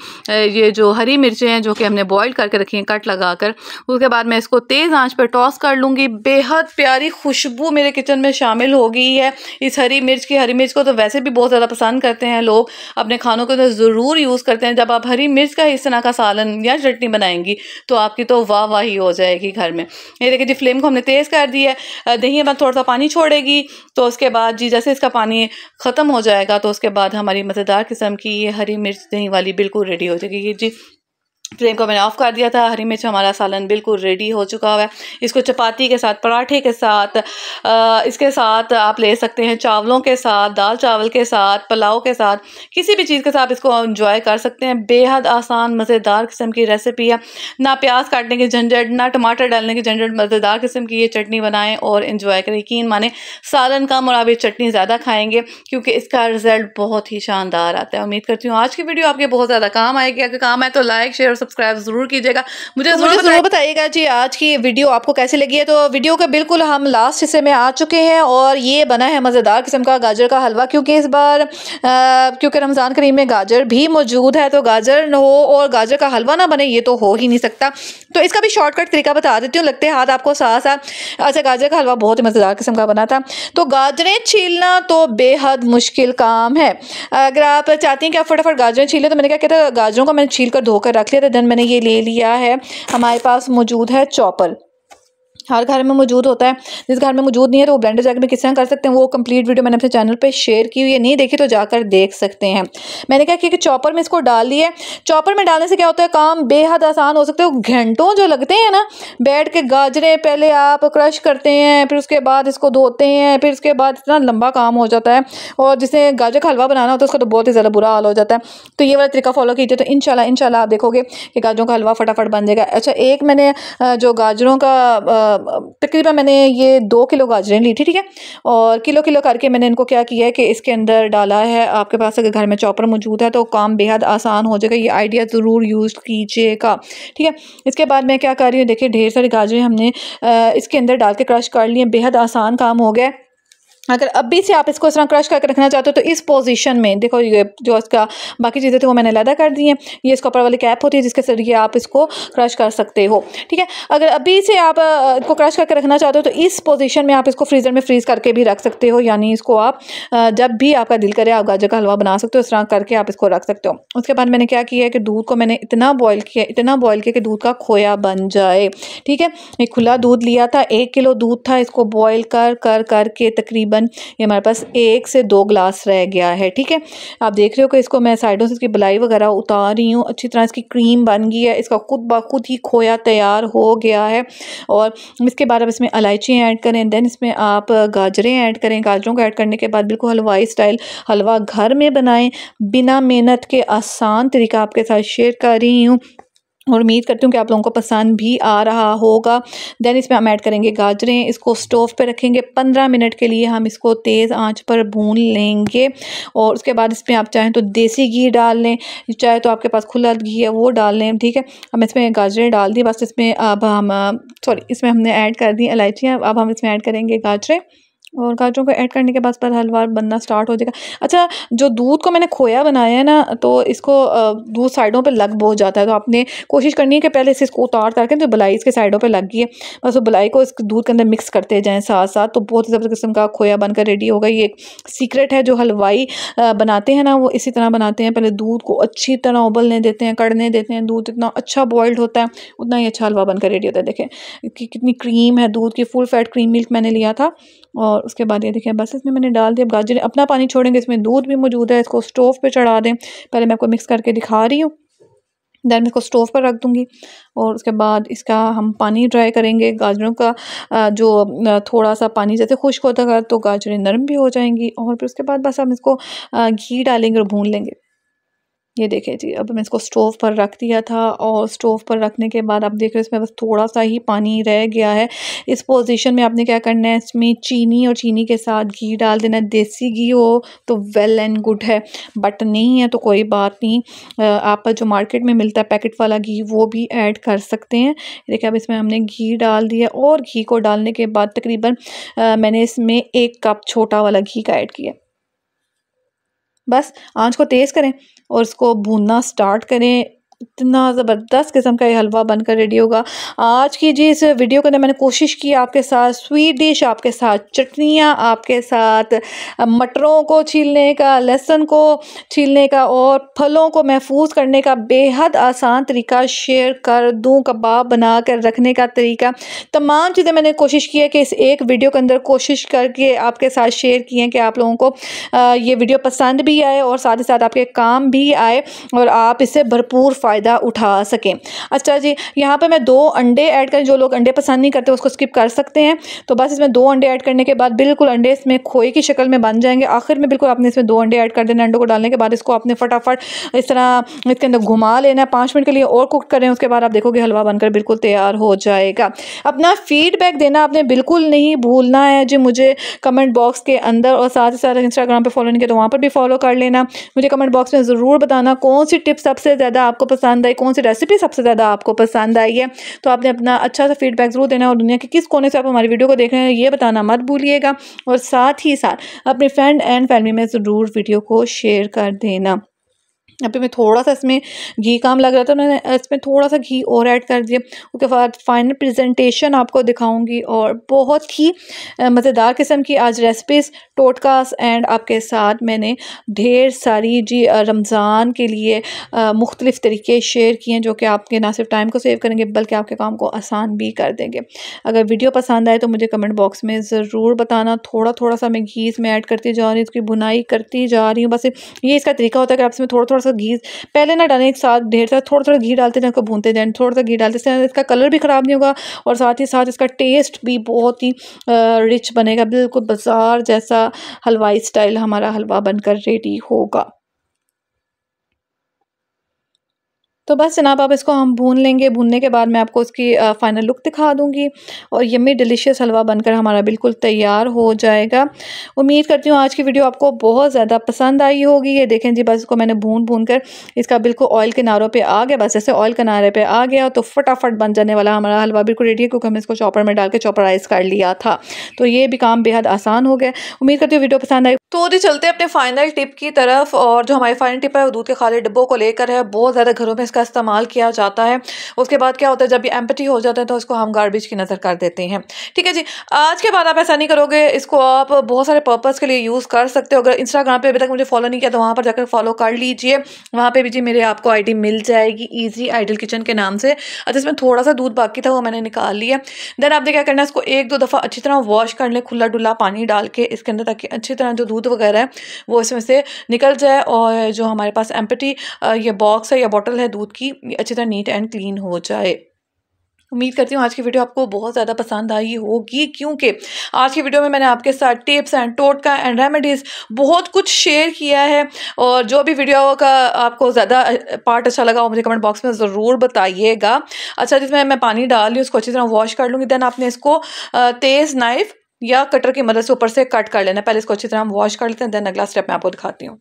ये जो हरी मिर्चें हैं जो कि हमने बॉईल करके रखी हैं कट लगा कर उसके बाद मैं इसको तेज़ आंच पर टॉस कर लूँगी बेहद प्यारी खुशबू मेरे किचन में शामिल हो गई है इस हरी मिर्च की हरी मिर्च को तो वैसे भी बहुत ज़्यादा पसंद करते हैं लोग अपने खानों को तो ज़रूर यूज़ करते हैं जब आप हरी मिर्च का इस तरह का सालन या चटनी बनाएंगी तो आपकी तो वाह वाह ही हो जाएगी घर में ये देखें जी फ्लेम को हमने तेज़ कर दी है दही अब थोड़ा सा पानी छोड़ेगी तो उसके उसके बाद जी जैसे इसका पानी ख़त्म हो जाएगा तो उसके बाद हमारी मज़ेदार किस्म की ये हरी मिर्च दही वाली बिल्कुल रेडी हो जाएगी ये जी फ्लेम को मैंने ऑफ़ कर दिया था हरी मिर्च हमारा सालन बिल्कुल रेडी हो चुका हुआ है इसको चपाती के साथ पराठे के साथ आ, इसके साथ आप ले सकते हैं चावलों के साथ दाल चावल के साथ पुलाव के साथ किसी भी चीज़ के साथ इसको इंजॉय कर सकते हैं बेहद आसान मज़ेदार किस्म की रेसिपी है ना प्याज काटने की झंझट ना टमाटर डालने की झंझट मज़ेदार किस्म की ये चटनी बनाएँ और इन्जॉय करें यकीन माने सालन कम और आप ये चटनी ज़्यादा खाएँगे क्योंकि इसका रिज़ल्ट बहुत ही शानदार आता है उम्मीद करती हूँ आज की वीडियो आपके बहुत ज़्यादा काम आएगी अगर काम आए तो लाइक शेयर सब्सक्राइब ज़रूर कीजिएगा मुझे तो ज़रूर बताइएगा जी आज की वीडियो आपको कैसी लगी है तो वीडियो के बिल्कुल हम लास्ट हिस्से में आ चुके हैं और ये बना है मज़ेदार किस्म का गाजर का हलवा क्योंकि इस बार क्योंकि रमज़ान करीम में गाजर भी मौजूद है तो गाजर हो और गाजर का हलवा ना बने ये तो हो ही नहीं सकता तो इसका भी शॉर्टकट तरीका बता देती हूँ लगते हाथ आपको सा सा अच्छा गाजर का हलवा बहुत ही मज़ेदार किस्म का बना था तो गाजरें छीलना तो बेहद मुश्किल काम है अगर आप चाहती हैं कि आप फटाफट गाजरें छीलें तो मैंने क्या कहता गाजरों को मैंने छील कर धोकर रख लिया था देन मैंने ये ले लिया है हमारे पास मौजूद है चॉपल हर घर में मौजूद होता है जिस घर में मौजूद नहीं है तो वो ब्लेंडर जाकर में किस तरह कर सकते हैं वो कंप्लीट वीडियो मैंने अपने चैनल पर शेयर की हुई है नहीं देखी तो जाकर देख सकते हैं मैंने कहा कि चॉपर में इसको डाल दिया चॉपर में डालने से क्या होता है काम बेहद आसान हो सकते हैं घंटों जो लगते हैं ना बैठ के गाजरें पहले आप क्रश करते हैं फिर उसके बाद इसको धोते हैं फिर उसके बाद इतना लंबा काम हो जाता है और जिसे गाजर का हलवा बनाना होता है उसका तो बहुत ही ज़्यादा बुरा हाल हो जाता है तो ये वाला तरीका फॉलो कीजिए तो इन शाला आप देखोगे कि गाजरों का हलवा फटाफट बन जाएगा अच्छा एक मैंने जो गाजरों का तकरीबन मैंने ये दो किलो गाजरें ली थी ठीक है और किलो किलो करके मैंने इनको क्या किया है कि इसके अंदर डाला है आपके पास अगर घर में चॉपर मौजूद है तो काम बेहद आसान हो जाएगा ये आइडिया ज़रूर यूज़ कीजिएगा ठीक है इसके बाद मैं क्या कर रही हूँ देखिए ढेर सारी गाजरें हमने इसके अंदर डाल के क्रश कर लिए बेहद आसान काम हो गया अगर अभी से आप इसको इस तरह क्रश करके रखना चाहते हो तो इस पोजीशन में देखो ये जो इसका बाकी चीज़ें थी वो मैंने अलहदा कर दी हैं ये इसका ऊपर वाली कैप होती है जिसके जरिए आप इसको क्रश कर सकते हो ठीक है अगर अभी से आप इसको क्रश करके रखना चाहते हो तो इस पोजीशन में आप इसको फ्रीज़र में फ्रीज़ करके भी रख सकते हो यानी इसको आप जब भी आपका दिल करे आप गाजर का हलवा बना सकते हो इस तरह करके आप इसको रख सकते हो उसके बाद मैंने क्या किया है कि दूध को मैंने इतना बॉयल किया इतना बॉयल किया कि दूध का खोया बन जाए ठीक है एक खुला दूध लिया था एक किलो दूध था इसको बॉयल कर कर करके तकरीबन तकरीबन ये हमारे पास एक से दो ग्लास रह गया है ठीक है आप देख रहे हो कि इसको मैं साइडों से इसकी बलाई वगैरह उतार रही हूँ अच्छी तरह इसकी क्रीम बन गई है इसका खुद ब खुद ही खोया तैयार हो गया है और इसके बाद आप इसमें इलायची ऐड करें देन इसमें आप गाजरें ऐड करें गाजरों को ऐड करने के बाद बिल्कुल हलवाई स्टाइल हलवा घर में बनाएं बिना मेहनत के आसान तरीका आपके साथ शेयर कर रही हूँ और उम्मीद करती हूँ कि आप लोगों को पसंद भी आ रहा होगा दैन इसमें हम ऐड करेंगे गाजरें इसको स्टोव पे रखेंगे पंद्रह मिनट के लिए हम इसको तेज़ आंच पर भून लेंगे और उसके बाद इसमें आप चाहें तो देसी घी डाल लें चाहे तो आपके पास खुला घी है वो डाल लें ठीक है हम इसमें गाजरें डाल दी बस इसमें अब हम सॉरी इसमें हमने ऐड कर दी इलायचियाँ अब हम इसमें ऐड करेंगे गाजरें और गाजरों को ऐड करने के बाद पर हलवा बनना स्टार्ट हो जाएगा अच्छा जो दूध को मैंने खोया बनाया है ना तो इसको दूध साइडों पे लग बहुत जाता है तो आपने कोशिश करनी है कि पहले इसे इसको उतार तार के जो तो बलाई इसके साइडों पे लग गई है बस वो बलाई को इस दूध के अंदर मिक्स करते जाएँ साथ साथ तो बहुत ही ज़बरदस्त किस्म का खोया बनकर रेडी होगा ये एक सीक्रेट है जो हलवाई बनाते हैं ना वो इसी तरह बनाते हैं पहले दूध को अच्छी तरह उबलने देते हैं कड़ने देते हैं दूध इतना अच्छा बॉयल्ड होता है उतना ही अच्छा हलवा बनकर रेडी होता है देखें कि कितनी क्रीम है दूध की फुल फैट क्रीम मिल्क मैंने लिया था और उसके बाद ये देखें बस इसमें मैंने डाल दिया अब गाजर अपना पानी छोड़ेंगे इसमें दूध भी मौजूद है इसको स्टोव पे चढ़ा दें पहले मैं आपको मिक्स करके दिखा रही हूँ दैन मैं इसको स्टोव पर रख दूँगी और उसके बाद इसका हम पानी ड्राई करेंगे गाजरों का जो थोड़ा सा पानी जैसे खुश्क होता है तो गाजरें नरम भी हो जाएंगी और फिर उसके बाद बस हम इसको घी डालेंगे और भून लेंगे ये देखिए जी अब मैं इसको स्टोव पर रख दिया था और स्टोव पर रखने के बाद आप देख रहे हो इसमें बस थोड़ा सा ही पानी रह गया है इस पोजीशन में आपने क्या करना है इसमें चीनी और चीनी के साथ घी डाल देना देसी घी हो तो वेल एंड गुड है बट नहीं है तो कोई बात नहीं आप जो मार्केट में मिलता है पैकेट वाला घी वो भी ऐड कर सकते हैं देखिए अब इसमें हमने घी डाल दिया और घी को डालने के बाद तकरीबन मैंने इसमें एक कप छोटा वाला घी का ऐड किया बस आंच को तेज़ करें और इसको भूनना स्टार्ट करें इतना ज़बरदस्त किस्म का ये हलवा बनकर रेडी होगा आज की जी इस वीडियो के अंदर मैंने कोशिश की आपके साथ स्वीट डिश आपके साथ चटनियाँ आपके साथ मटरों को छीलने का लहसुन को छीलने का और फलों को महफूज करने का बेहद आसान तरीका शेयर कर दूँ कबाब बना कर रखने का तरीका तमाम चीज़ें मैंने कोशिश की है कि इस एक वीडियो के अंदर कोशिश करके आपके साथ शेयर किए हैं कि आप लोगों को ये वीडियो पसंद भी आए और साथ ही साथ आपके काम भी आए और आप इसे भरपूर फ़ायदा उठा सकें अच्छा जी यहाँ पर मैं दो अंडे ऐड करें जो लोग अंडे पसंद नहीं करते उसको स्किप कर सकते हैं तो बस इसमें दो अंडे ऐड करने के बाद बिल्कुल अंडे इसमें खोए की शक्ल में बन जाएंगे आखिर में बिल्कुल आपने इसमें दो अंडे ऐड कर देना अंडों को डालने के बाद इसको आपने फटाफट इस तरह इसके अंदर घुमा लेना है पाँच मिनट के लिए और कुक करें उसके बाद आप देखोगे हलवा बनकर बिल्कुल तैयार हो जाएगा अपना फीडबैक देना आपने बिल्कुल नहीं भूलना है जी मुझे कमेंट बॉक्स के अंदर और साथ ही साथ इंस्टाग्राम पर फॉलो नहीं किया तो वहाँ पर भी फॉलो कर लेना मुझे कमेंट बॉक्स में ज़रूर बताना कौन सी टिप्स सबसे ज़्यादा आपको पसंद आई कौन सी रेसिपी सबसे ज़्यादा आपको पसंद आई है तो आपने अपना अच्छा सा फीडबैक ज़रूर देना और दुनिया के किस कोने से आप हमारी वीडियो को देख रहे हैं ये बताना मत भूलिएगा और साथ ही साथ अपने फ्रेंड एंड फैमिली में ज़रूर वीडियो को शेयर कर देना यहाँ पे मैं थोड़ा सा इसमें घी काम लग रहा था मैंने इसमें थोड़ा सा घी और ऐड कर दिया उसके बाद फाइनल प्रेजेंटेशन आपको दिखाऊंगी और बहुत ही मज़ेदार किस्म की आज रेसिपीज़ टोटकास एंड आपके साथ मैंने ढेर सारी जी रमज़ान के लिए मुख्तलिफ़ तरीके शेयर किए हैं जो कि आपके ना सिर्फ टाइम को सेव करेंगे बल्कि आपके काम को आसान भी कर देंगे अगर वीडियो पसंद आए तो मुझे कमेंट बॉक्स में ज़रूर बताना थोड़ा थोड़ा सा मैं घी इसमें ऐड करती जा रही हूँ उसकी बुनाई करती जा रही हूँ बस ये इसका तरीका होता है कि आप इसमें थोड़ा थोड़ा सा घी पहले ना डालें एक साथ ढेर सा थोड़ा थोड़ा घी डालते हैं इसको भूनते जाए थोड़ा सा घी डालते हैं इसका कलर भी ख़राब नहीं होगा और साथ ही साथ इसका टेस्ट भी बहुत ही रिच बनेगा बिल्कुल बाज़ार जैसा हलवाई स्टाइल हमारा हलवा बनकर रेडी होगा तो बस जनाब आप इसको हम भून लेंगे भूनने के बाद मैं आपको उसकी फ़ाइनल लुक दिखा दूँगी और यम्मी डिलीशियस हलवा बनकर हमारा बिल्कुल तैयार हो जाएगा उम्मीद करती हूँ आज की वीडियो आपको बहुत ज़्यादा पसंद आई होगी ये देखें जी बस इसको मैंने भून भून कर इसका बिल्कुल ऑयल किनारों पर आ गया बस ऐसे ऑयल किनारे पर आ गया तो फटाफट बन जाने वाला हमारा हलवा बिल्कुल रेडी है क्योंकि हमने इसको चॉपर में डाल के चॉपराइज कर लिया था तो ये भी काम बेहद आसान हो गया उम्मीद करती हूँ वीडियो पसंद आई तो जी चलते हैं अपने फाइनल टिप की तरफ और जो हमारी फाइनल टिप है वो दूध के खाली डिब्बों को लेकर है बहुत ज़्यादा घरों में इसका इसका इस्तेमाल किया जाता है उसके बाद क्या होता है जब ये एम्पटी हो जाता है तो इसको हम गार्बेज की नज़र कर देते हैं ठीक है जी आज के बाद आप ऐसा नहीं करोगे इसको आप बहुत सारे पर्पज़ के लिए यूज़ कर सकते हो अगर इंस्टाग्राम पर अभी तक मुझे फॉलो नहीं किया तो वहाँ पर जाकर फॉलो कर लीजिए वहाँ पर भी जी मेरे आपको आई मिल जाएगी ईजी आइडल किचन के नाम से अच्छा इसमें थोड़ा सा दूध बाकी था वो मैंने निकाल लिया देन आपने क्या करना है इसको एक दो दफ़ा अच्छी तरह वॉश कर लें खुला डुला पानी डाल के इसके अंदर ताकि अच्छी तरह जो दूध वगैरह है वो इसमें से निकल जाए और जो हमारे पास एम्पटी ये बॉक्स है या बॉटल है दूध की अच्छी तरह नीट एंड क्लीन हो जाए उम्मीद करती हूँ आज की वीडियो आपको बहुत ज़्यादा पसंद आई होगी क्योंकि आज की वीडियो में मैंने आपके साथ टिप्स एंड टोटका एंड रेमेडीज़ बहुत कुछ शेयर किया है और जो भी वीडियो का आपको ज़्यादा पार्ट अच्छा लगा वो मुझे कमेंट बॉक्स में ज़रूर बताइएगा अच्छा जिसमें मैं पानी डाल ली उसको अच्छी तरह वॉश कर लूँगी देन आपने इसको तेज़ नाइफ या कटर की मदद से ऊपर से कट कर लेना पहले इसको अच्छी तरह हम वॉश कर लेते हैं देन अगला स्टेप मैं आपको दिखाती हूँ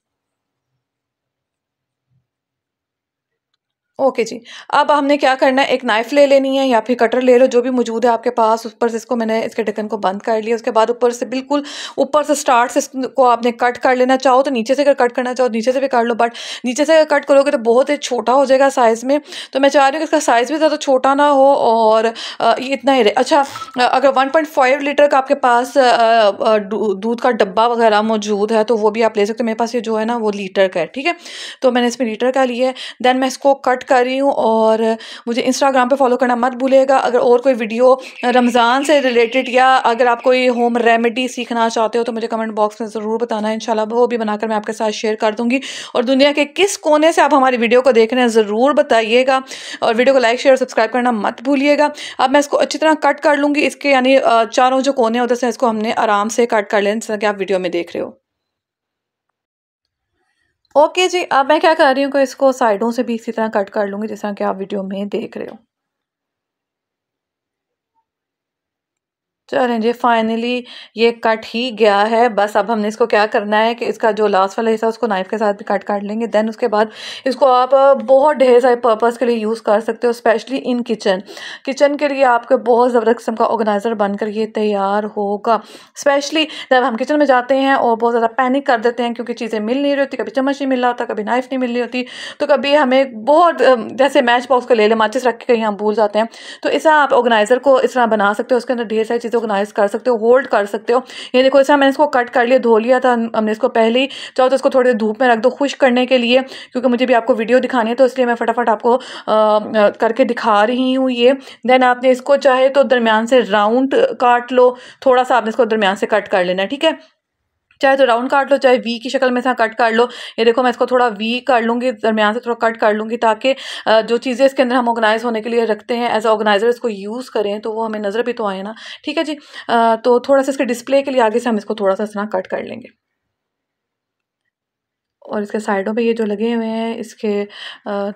ओके जी अब हमने क्या करना है एक नाइफ़ ले लेनी है या फिर कटर ले लो जो भी मौजूद है आपके पास उस पर से इसको मैंने इसके ढक्कन को बंद कर लिया उसके बाद ऊपर से बिल्कुल ऊपर से स्टार्ट से इसको आपने कट कर लेना चाहो तो नीचे से अगर कट करना चाहो नीचे से भी कर लो बट नीचे से कट करोगे तो बहुत ही छोटा हो जाएगा साइज़ में तो मैं चाह रही हूँ कि इसका साइज़ भी ज़्यादा छोटा ना हो और ये इतना ही रहे अच्छा अगर वन लीटर का आपके पास दूध का डब्बा वगैरह मौजूद है तो वो भी आप ले सकते हो मेरे पास ये जो है ना वो लीटर का है ठीक है तो मैंने इसमें लीटर का लिया है दैन मैं इसको कट कर रही हूँ और मुझे इंस्टाग्राम पे फॉलो करना मत भूलिएगा अगर और कोई वीडियो रमज़ान से रिलेटेड या अगर आप कोई होम रेमेडी सीखना चाहते हो तो मुझे कमेंट बॉक्स में ज़रूर बताना है वो भी बनाकर मैं आपके साथ शेयर कर दूँगी और दुनिया के किस कोने से आप हमारी वीडियो को देख रहे हैं ज़रूर बताइएगा और वीडियो को लाइक शेयर और सब्सक्राइब करना मत भूलिएगा अब मैं इसको अच्छी तरह कट कर लूँगी इसके यानी चारों जो कोने होते हैं इसको हमने आराम से कट कर लें जैसा कि आप वीडियो में देख रहे हो ओके जी अब मैं क्या कर रही हूँ कि इसको साइडों से भी इसी तरह कट कर लूँगी जिस तरह कि आप वीडियो में देख रहे हो चलें जी फाइनली ये कट ही गया है बस अब हमने इसको क्या करना है कि इसका जो लास्ट वाला हिस्सा उसको नाइफ़ के साथ भी कट काट लेंगे देन उसके बाद इसको आप बहुत ढेर सारे पर्पज़ के लिए यूज़ कर सकते हो स्पेशली इन किचन किचन के लिए आपके बहुत ज़बरदस्त किस्म का ऑर्गेनाइज़र बनकर ये तैयार होगा स्पेशली जब हम किचन में जाते हैं और बहुत ज़्यादा पैनिक कर देते हैं क्योंकि चीज़ें मिल नहीं रही होती कभी चम्मच नहीं मिल रहा होता कभी नाइफ़ नहीं मिल रही होती तो कभी हमें बहुत जैसे मैच बॉक्स को ले लें माचिस रख के कहीं हम भूल जाते हैं तो इसे आप ऑर्गेनाइज़र को इस तरह बना सकते हो उसके अंदर ढेर सारी चीज़ें ऑर्गेनाइज कर सकते हो होल्ड कर सकते हो ये देखो इसमें मैंने इसको कट कर लिया धो लिया था हमने इसको पहले ही चाहो तो इसको थोड़ी देर धूप में रख दो खुश करने के लिए क्योंकि मुझे भी आपको वीडियो दिखानी है तो इसलिए मैं फटाफट आपको करके दिखा रही हूँ ये देन आपने इसको चाहे तो दरमियान से राउंड काट लो थोड़ा सा आपने इसको दरमियान से कट कर लेना ठीक है चाहे तो राउंड काट लो चाहे वी की शक्ल में से कट कर लो ये देखो मैं इसको थोड़ा वी कर लूँगी दरमियान से थोड़ा कट कर लूँगी ताकि जो चीज़ें इसके अंदर हम ऑर्गेनाइज होने के लिए रखते हैं एज ऑर्गेनाइज़र इसको यूज़ करें तो वो हमें नज़र भी तो आए ना ठीक है जी तो थोड़ा सा इसके डिस्प्ले के लिए आगे से हम इसको थोड़ा सा इस तरह कट कर लेंगे और इसके साइडों पे ये जो लगे हुए हैं इसके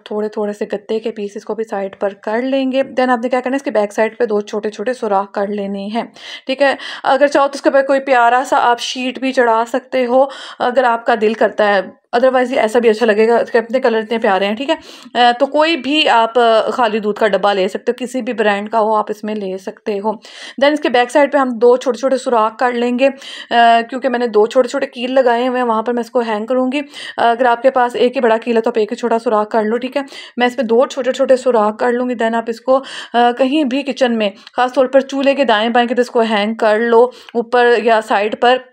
थोड़े थोड़े से गत्ते के पीसेस को भी साइड पर कर लेंगे देन आपने क्या करना है इसके बैक साइड पे दो छोटे छोटे सुराख कर लेने हैं ठीक है अगर चाहो तो उसके ऊपर कोई प्यारा सा आप शीट भी चढ़ा सकते हो अगर आपका दिल करता है अदरवाइज़ ये ऐसा भी अच्छा लगेगा इसके अपने कलर इतने प्यारे हैं ठीक है तो कोई भी आप खाली दूध का डब्बा ले सकते हो किसी भी ब्रांड का हो आप इसमें ले सकते हो दैन इसके बैक साइड पर हम दो छोटे छोटे सुराख कर लेंगे क्योंकि मैंने दो छोटे छोटे कील लगाए हुए हैं वहाँ पर मैं इसको हैंग करूँगी अगर आपके पास एक ही बड़ा कील है तो आप एक ही छोटा सुराख कर लो ठीक है मैं इसमें दो छोटे छोटे सुराख कर लूँगी दैन आप इसको कहीं भी किचन में ख़ासतौर पर चूल्हे के दाएँ बाएँ के तो इसको हैंग कर लो ऊपर या साइड पर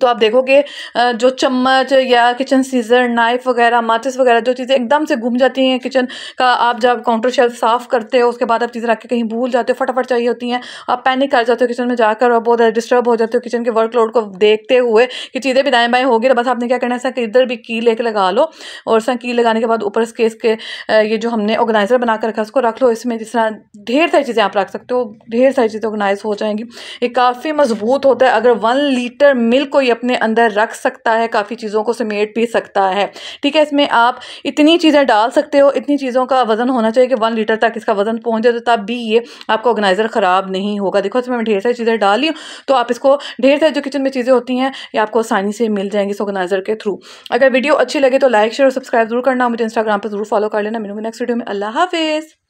तो आप देखोगे जो चम्मच या किचन सीज़र नाइफ़ वगैरह माचिस वगैरह जो चीज़ें एकदम से घूम जाती हैं किचन का आप जब काउंटर शेल्फ साफ़ करते हो उसके बाद आप चीज़ें रख के कहीं भूल जाते हो फटाफट चाहिए होती हैं आप पैनिक कर जाते हो किचन में जाकर और बहुत ज़्यादा डिस्टर्ब हो जाते हो किचन के वर्कलोड को देखते हुए कि चीज़ें भी दाएँ बाएँ होगी तो बस आपने क्या करना है ऐसा इधर भी की लेकर लगा लो और सर की लगाने के बाद ऊपर इसके इसके ये जो हमने ऑर्गेनाइज़र बना कर रखा उसको रख लो इसमें जिस तरह ढेर सारी चीज़ें आप रख सकते हो ढेर सारी चीज़ें ऑर्गेनाइज हो जाएंगी ये काफ़ी मजबूत होता है अगर वन लीटर मिल्क को ये अपने अंदर रख सकता है काफ़ी चीज़ों को समेट भी सकता है ठीक है इसमें आप इतनी चीज़ें डाल सकते हो इतनी चीज़ों का वज़न होना चाहिए कि वन लीटर तक इसका वज़न पहुँच जाए तो तब भी ये आपका ऑर्गेनाइज़र ख़राब नहीं होगा देखो इसमें मैं ढेर सारी चीज़ें डाल ली तो आप इसको ढेर सारी जो किचन में चीज़ें होती हैं ये आपको आसानी से मिल जाएंगी इस ऑर्गेनाइज़र के थ्रू अगर वीडियो अच्छी लगे तो लाइक शेयर और सब्सक्राइब जरूर करना मुझे इंस्टाग्राम पर जरूर फॉलो कर लेना मिलूंगी नेक्स्ट वीडियो में अल्लाह हाफिज़